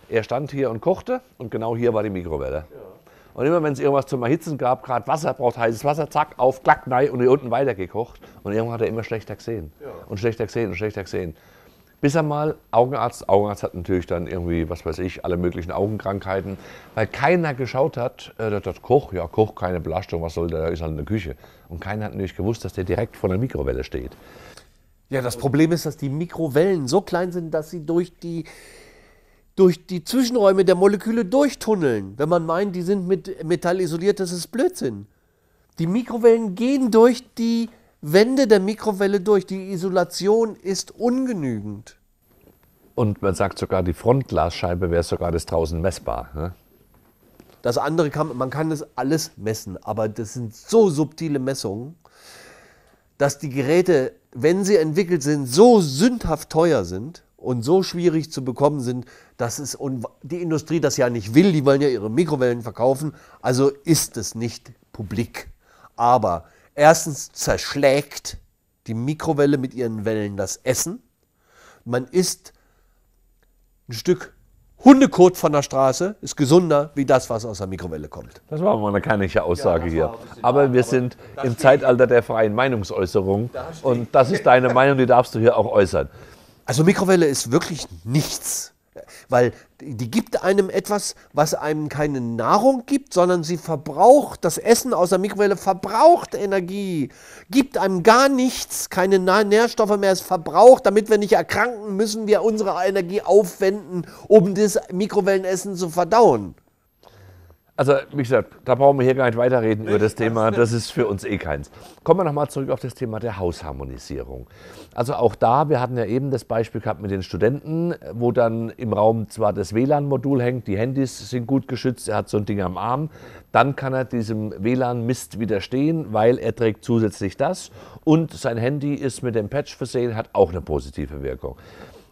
Er stand hier und kochte und genau hier war die Mikrowelle. Ja. Und immer wenn es irgendwas zum Erhitzen gab, gerade Wasser braucht heißes Wasser, zack, auf, klack, nein und hier unten weitergekocht. Und irgendwann hat er immer schlechter gesehen. Ja. Und schlechter gesehen und schlechter gesehen. Bis er mal Augenarzt, Augenarzt hat natürlich dann irgendwie, was weiß ich, alle möglichen Augenkrankheiten, weil keiner geschaut hat, äh, der hat Koch, ja Koch, keine Belastung, was soll der, ist halt in der Küche. Und keiner hat natürlich gewusst, dass der direkt vor der Mikrowelle steht. Ja, das Problem ist, dass die Mikrowellen so klein sind, dass sie durch die, durch die Zwischenräume der Moleküle durchtunneln. Wenn man meint, die sind mit Metall isoliert, das ist Blödsinn. Die Mikrowellen gehen durch die Wände der Mikrowelle durch. Die Isolation ist ungenügend. Und man sagt sogar, die Frontglasscheibe wäre sogar das draußen messbar. Ne? Das andere kann man kann das alles messen, aber das sind so subtile Messungen, dass die Geräte wenn sie entwickelt sind, so sündhaft teuer sind und so schwierig zu bekommen sind, dass es und die Industrie das ja nicht will, die wollen ja ihre Mikrowellen verkaufen, also ist es nicht publik. Aber erstens zerschlägt die Mikrowelle mit ihren Wellen das Essen. Man isst ein Stück Hundekot von der Straße ist gesünder wie das, was aus der Mikrowelle kommt. Das war mal eine kernische Aussage ja, hier. Aber wir aber sind im Zeitalter der freien Meinungsäußerung das und das ist deine Meinung, die darfst du hier auch äußern. Also Mikrowelle ist wirklich nichts weil die gibt einem etwas, was einem keine Nahrung gibt, sondern sie verbraucht, das Essen aus der Mikrowelle verbraucht Energie, gibt einem gar nichts, keine Nährstoffe mehr, es verbraucht, damit wir nicht erkranken, müssen wir unsere Energie aufwenden, um das Mikrowellenessen zu verdauen. Also, wie gesagt, da brauchen wir hier gar nicht weiterreden über das Thema. Das ist für uns eh keins. Kommen wir nochmal zurück auf das Thema der Hausharmonisierung. Also auch da, wir hatten ja eben das Beispiel gehabt mit den Studenten, wo dann im Raum zwar das WLAN-Modul hängt, die Handys sind gut geschützt, er hat so ein Ding am Arm, dann kann er diesem WLAN-Mist widerstehen, weil er trägt zusätzlich das und sein Handy ist mit dem Patch versehen, hat auch eine positive Wirkung.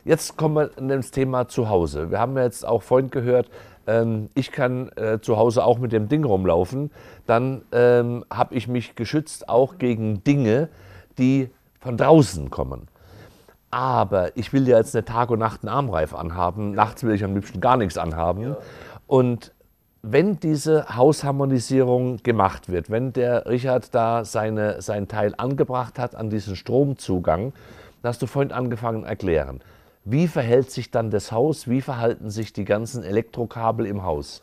Jetzt kommen wir ins Thema Zuhause. Wir haben ja jetzt auch vorhin gehört, ähm, ich kann äh, zu Hause auch mit dem Ding rumlaufen, dann ähm, habe ich mich geschützt auch gegen Dinge, die von draußen kommen. Aber ich will ja jetzt eine Tag und Nacht einen Armreif anhaben. Nachts will ich am liebsten gar nichts anhaben. Ja. Und wenn diese Hausharmonisierung gemacht wird, wenn der Richard da seine, seinen Teil angebracht hat an diesen Stromzugang, hast du vorhin angefangen erklären. Wie verhält sich dann das Haus? Wie verhalten sich die ganzen Elektrokabel im Haus?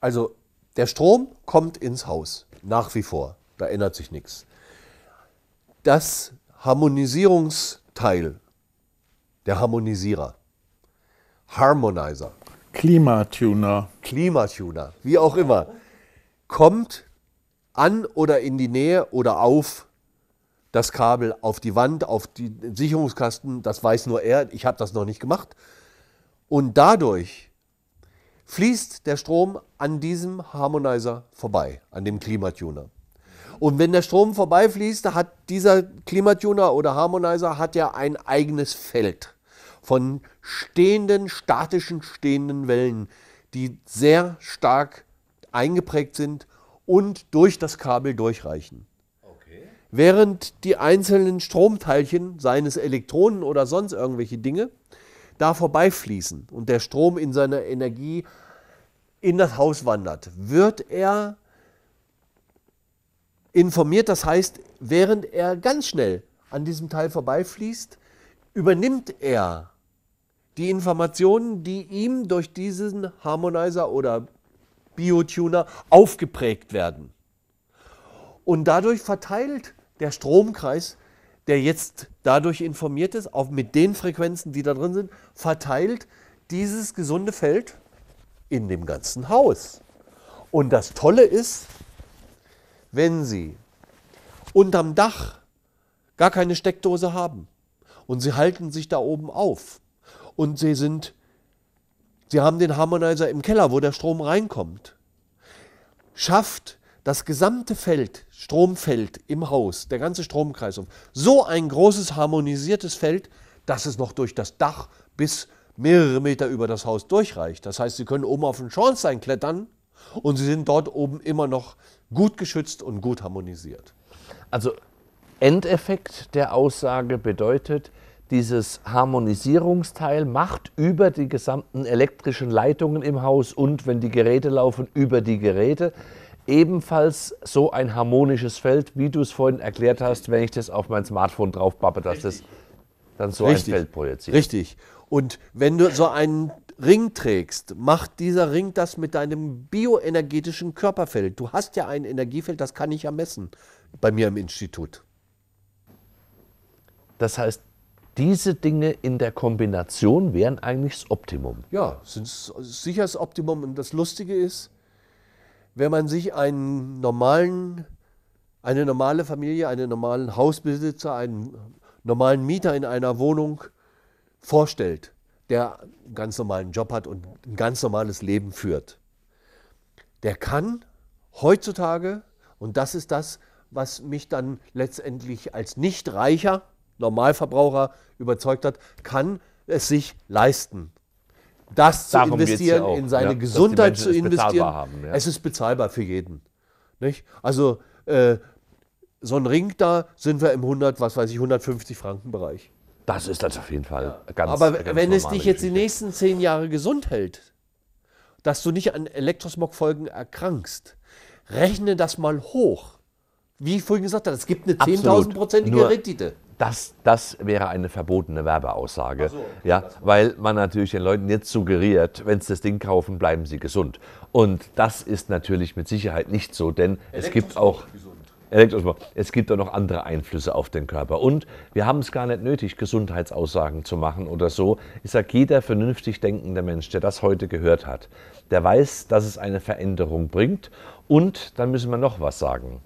Also der Strom kommt ins Haus, nach wie vor. Da ändert sich nichts. Das Harmonisierungsteil, der Harmonisierer, Harmonizer, Klimatuner, Klimatuner, wie auch immer, kommt an oder in die Nähe oder auf das Kabel, auf die Wand, auf den Sicherungskasten, das weiß nur er, ich habe das noch nicht gemacht. Und dadurch fließt der Strom an diesem Harmonizer vorbei, an dem Klimatuner. Und wenn der Strom vorbeifließt, hat dieser Klimatuner oder Harmonizer hat ja ein eigenes Feld von stehenden, statischen, stehenden Wellen, die sehr stark eingeprägt sind und durch das Kabel durchreichen. Während die einzelnen Stromteilchen, seines Elektronen oder sonst irgendwelche Dinge, da vorbeifließen und der Strom in seiner Energie in das Haus wandert, wird er informiert. Das heißt, während er ganz schnell an diesem Teil vorbeifließt, übernimmt er die Informationen, die ihm durch diesen Harmonizer oder Biotuner aufgeprägt werden. Und dadurch verteilt der Stromkreis, der jetzt dadurch informiert ist, auch mit den Frequenzen, die da drin sind, verteilt dieses gesunde Feld in dem ganzen Haus. Und das Tolle ist, wenn Sie unterm Dach gar keine Steckdose haben und Sie halten sich da oben auf und Sie sind, Sie haben den Harmonizer im Keller, wo der Strom reinkommt, schafft das gesamte Feld, Stromfeld im Haus, der ganze Stromkreis um, so ein großes harmonisiertes Feld, dass es noch durch das Dach bis mehrere Meter über das Haus durchreicht. Das heißt, Sie können oben auf den Schornstein klettern und Sie sind dort oben immer noch gut geschützt und gut harmonisiert. Also Endeffekt der Aussage bedeutet, dieses Harmonisierungsteil macht über die gesamten elektrischen Leitungen im Haus und wenn die Geräte laufen, über die Geräte ebenfalls so ein harmonisches Feld, wie du es vorhin erklärt hast, wenn ich das auf mein Smartphone drauf dass Richtig. das dann so Richtig. ein Feld projiziert. Richtig. Und wenn du so einen Ring trägst, macht dieser Ring das mit deinem bioenergetischen Körperfeld. Du hast ja ein Energiefeld, das kann ich ja messen bei mir im Institut. Das heißt, diese Dinge in der Kombination wären eigentlich das Optimum. Ja, sind sicher das Optimum. Und das Lustige ist, wenn man sich einen normalen, eine normale Familie, einen normalen Hausbesitzer, einen normalen Mieter in einer Wohnung vorstellt, der einen ganz normalen Job hat und ein ganz normales Leben führt, der kann heutzutage, und das ist das, was mich dann letztendlich als nicht reicher Normalverbraucher überzeugt hat, kann es sich leisten, das Darum zu investieren, ja in seine ja, Gesundheit zu investieren. Haben, ja. Es ist bezahlbar für jeden. Nicht? Also äh, so ein Ring da sind wir im 100, was weiß ich, 150 Franken Bereich. Das ist das auf jeden Fall ja. ganz Aber ganz wenn es dich jetzt die nächsten zehn Jahre gesund hält, dass du nicht an Elektrosmogfolgen erkrankst, rechne das mal hoch. Wie ich vorhin gesagt habe, es gibt eine 10.000-prozentige Rendite. Das, das wäre eine verbotene Werbeaussage. So, okay, ja, weil man natürlich den Leuten jetzt suggeriert, wenn sie das Ding kaufen, bleiben sie gesund. Und das ist natürlich mit Sicherheit nicht so, denn es gibt auch. Gesund. Also, es gibt auch noch andere Einflüsse auf den Körper. Und wir haben es gar nicht nötig, Gesundheitsaussagen zu machen oder so. Ich sage, jeder vernünftig denkende Mensch, der das heute gehört hat, der weiß, dass es eine Veränderung bringt. Und dann müssen wir noch was sagen.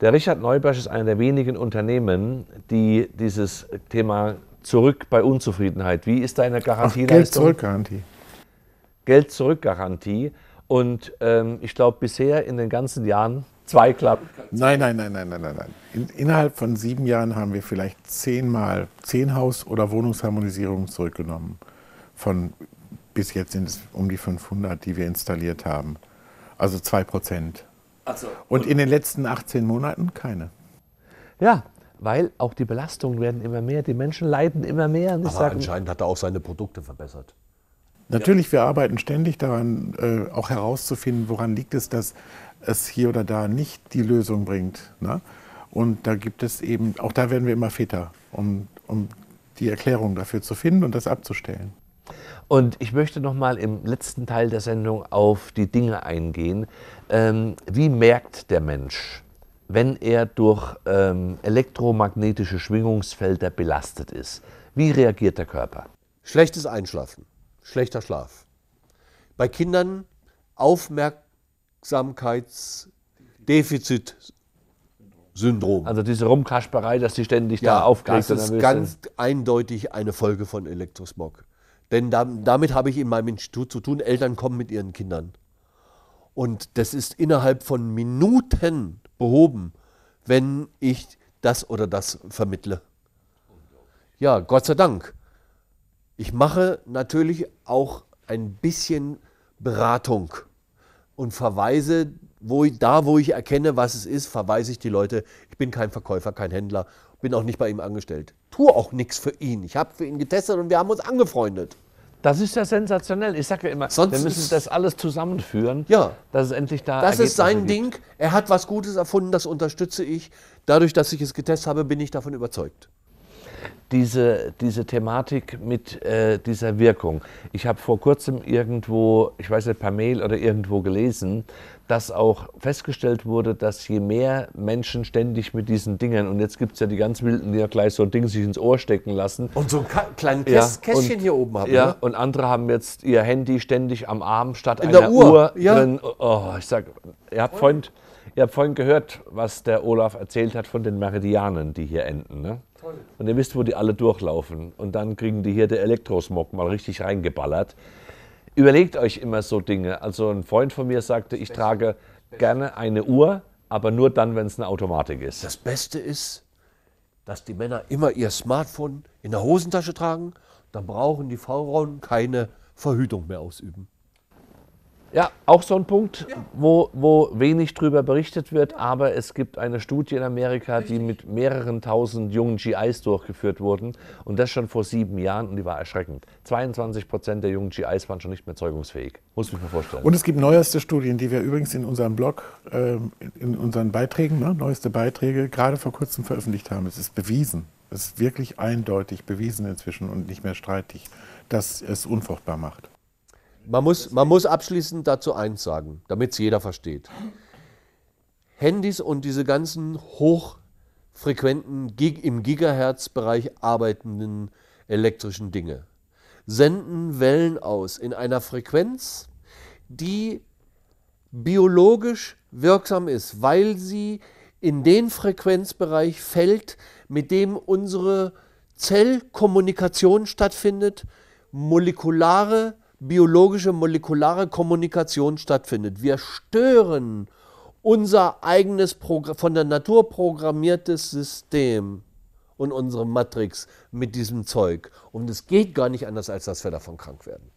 Der Richard Neubersch ist einer der wenigen Unternehmen, die dieses Thema zurück bei Unzufriedenheit. Wie ist deine Garantie? Ach, Geld zurück Garantie. Geld zurück Garantie. Und ähm, ich glaube, bisher in den ganzen Jahren zwei Klappen. Nein, nein, nein, nein, nein, nein. nein. In, innerhalb von sieben Jahren haben wir vielleicht zehnmal zehn Haus- oder Wohnungsharmonisierungen zurückgenommen. Von bis jetzt sind es um die 500, die wir installiert haben. Also zwei Prozent. So. Und in den letzten 18 Monaten keine. Ja, weil auch die Belastungen werden immer mehr, die Menschen leiden immer mehr. Aber sag, anscheinend hat er auch seine Produkte verbessert. Natürlich, wir arbeiten ständig daran, äh, auch herauszufinden, woran liegt es, dass es hier oder da nicht die Lösung bringt. Ne? Und da gibt es eben, auch da werden wir immer fitter, um, um die Erklärung dafür zu finden und das abzustellen. Und ich möchte nochmal im letzten Teil der Sendung auf die Dinge eingehen. Ähm, wie merkt der Mensch, wenn er durch ähm, elektromagnetische Schwingungsfelder belastet ist? Wie reagiert der Körper? Schlechtes Einschlafen, schlechter Schlaf. Bei Kindern aufmerk Aufmerksamkeitsdefizitsyndrom. Also diese Rumkasperei, dass sie ständig ja, da aufgeregt Das ist ganz eindeutig eine Folge von Elektrosmog. Denn damit habe ich in meinem Institut zu tun. Eltern kommen mit ihren Kindern. Und das ist innerhalb von Minuten behoben, wenn ich das oder das vermittle. Ja, Gott sei Dank. Ich mache natürlich auch ein bisschen Beratung und verweise, wo ich, da wo ich erkenne, was es ist, verweise ich die Leute. Ich bin kein Verkäufer, kein Händler, bin auch nicht bei ihm angestellt. Tue auch nichts für ihn. Ich habe für ihn getestet und wir haben uns angefreundet. Das ist ja sensationell. Ich sage ja immer, Sonst wir müssen das alles zusammenführen, ja, dass es endlich da ist. Das Ergebnisse ist sein gibt. Ding. Er hat was Gutes erfunden, das unterstütze ich. Dadurch, dass ich es getestet habe, bin ich davon überzeugt diese, diese Thematik mit äh, dieser Wirkung. Ich habe vor kurzem irgendwo, ich weiß nicht, per Mail oder irgendwo gelesen, dass auch festgestellt wurde, dass je mehr Menschen ständig mit diesen Dingern, und jetzt gibt es ja die ganz Wilden, die ja gleich so ein Ding sich ins Ohr stecken lassen. Und so ein kleines Käst ja, Kästchen und, hier oben haben. Ja, ne? und andere haben jetzt ihr Handy ständig am Arm statt In einer der Uhr. Uhr ja. drin. Oh, ich sag, ihr habt vorhin, ihr habt vorhin gehört, was der Olaf erzählt hat von den Meridianen, die hier enden. Ne? Und ihr wisst, wo die alle durchlaufen. Und dann kriegen die hier der Elektrosmog mal richtig reingeballert. Überlegt euch immer so Dinge. Also ein Freund von mir sagte, ich trage gerne eine Uhr, aber nur dann, wenn es eine Automatik ist. Das Beste ist, dass die Männer immer ihr Smartphone in der Hosentasche tragen. Dann brauchen die Frauen keine Verhütung mehr ausüben. Ja, auch so ein Punkt, ja. wo, wo wenig darüber berichtet wird, ja. aber es gibt eine Studie in Amerika, Richtig. die mit mehreren tausend jungen GIs durchgeführt wurden und das schon vor sieben Jahren und die war erschreckend. 22 Prozent der jungen GIs waren schon nicht mehr zeugungsfähig. Muss ich mir vorstellen. Und es gibt neueste Studien, die wir übrigens in unserem Blog, ähm, in unseren Beiträgen, ne, neueste Beiträge, gerade vor kurzem veröffentlicht haben. Es ist bewiesen. Es ist wirklich eindeutig bewiesen inzwischen und nicht mehr streitig, dass es unfruchtbar macht. Man muss, man muss abschließend dazu eins sagen, damit es jeder versteht. Handys und diese ganzen hochfrequenten, im Gigahertz-Bereich arbeitenden elektrischen Dinge senden Wellen aus in einer Frequenz, die biologisch wirksam ist, weil sie in den Frequenzbereich fällt, mit dem unsere Zellkommunikation stattfindet, molekulare biologische, molekulare Kommunikation stattfindet. Wir stören unser eigenes Progr von der Natur programmiertes System und unsere Matrix mit diesem Zeug. Und es geht gar nicht anders, als dass wir davon krank werden.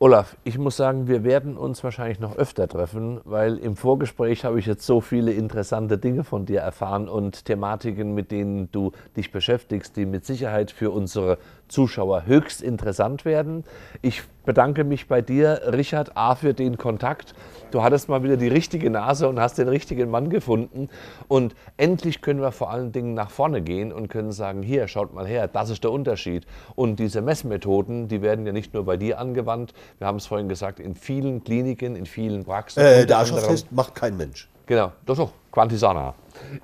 Olaf, ich muss sagen, wir werden uns wahrscheinlich noch öfter treffen, weil im Vorgespräch habe ich jetzt so viele interessante Dinge von dir erfahren und Thematiken, mit denen du dich beschäftigst, die mit Sicherheit für unsere Zuschauer höchst interessant werden. Ich bedanke mich bei dir, Richard A., für den Kontakt. Du hattest mal wieder die richtige Nase und hast den richtigen Mann gefunden. Und endlich können wir vor allen Dingen nach vorne gehen und können sagen, hier, schaut mal her, das ist der Unterschied. Und diese Messmethoden, die werden ja nicht nur bei dir angewandt. Wir haben es vorhin gesagt, in vielen Kliniken, in vielen Praxen. Äh, der Aschenfest macht kein Mensch. Genau, doch, doch, Quantisana.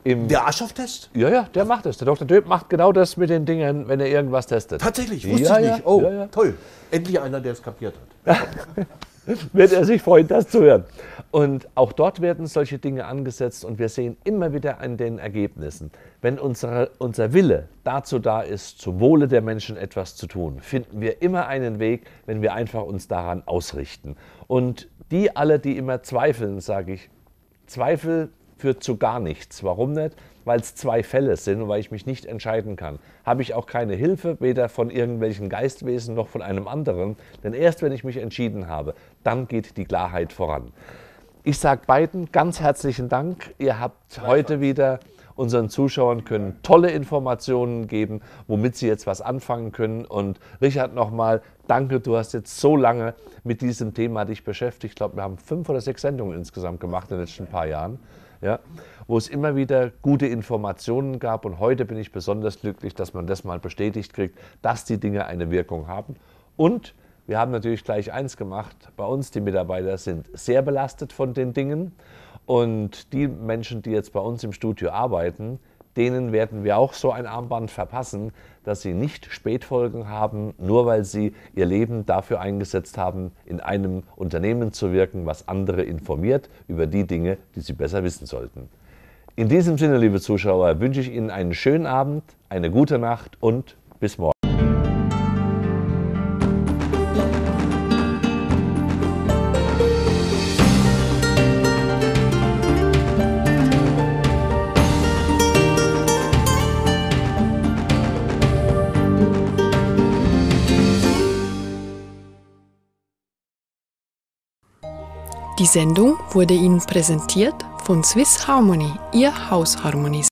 Im der arschhoff test Ja, ja, der macht das. Der Dr. Döb macht genau das mit den Dingern, wenn er irgendwas testet. Tatsächlich, wusste ja, ich nicht. Oh, ja, toll. Endlich einer, der es kapiert hat. Wird er sich freuen, das zu hören. Und auch dort werden solche Dinge angesetzt und wir sehen immer wieder an den Ergebnissen, wenn unsere, unser Wille dazu da ist, zum Wohle der Menschen etwas zu tun, finden wir immer einen Weg, wenn wir einfach uns daran ausrichten. Und die alle, die immer zweifeln, sage ich, Zweifel führt zu gar nichts. Warum nicht? Weil es zwei Fälle sind und weil ich mich nicht entscheiden kann. Habe ich auch keine Hilfe, weder von irgendwelchen Geistwesen noch von einem anderen. Denn erst wenn ich mich entschieden habe, dann geht die Klarheit voran. Ich sage beiden ganz herzlichen Dank. Ihr habt heute wieder unseren Zuschauern, können tolle Informationen geben, womit sie jetzt was anfangen können. Und Richard, nochmal danke, du hast jetzt so lange mit diesem Thema dich beschäftigt. Ich glaube, wir haben fünf oder sechs Sendungen insgesamt gemacht in den letzten paar Jahren. Ja, wo es immer wieder gute Informationen gab. Und heute bin ich besonders glücklich, dass man das mal bestätigt kriegt, dass die Dinge eine Wirkung haben. Und wir haben natürlich gleich eins gemacht. Bei uns, die Mitarbeiter sind sehr belastet von den Dingen. Und die Menschen, die jetzt bei uns im Studio arbeiten, denen werden wir auch so ein Armband verpassen, dass sie nicht Spätfolgen haben, nur weil sie ihr Leben dafür eingesetzt haben, in einem Unternehmen zu wirken, was andere informiert über die Dinge, die sie besser wissen sollten. In diesem Sinne, liebe Zuschauer, wünsche ich Ihnen einen schönen Abend, eine gute Nacht und bis morgen. Die Sendung wurde Ihnen präsentiert von Swiss Harmony, Ihr Hausharmonist.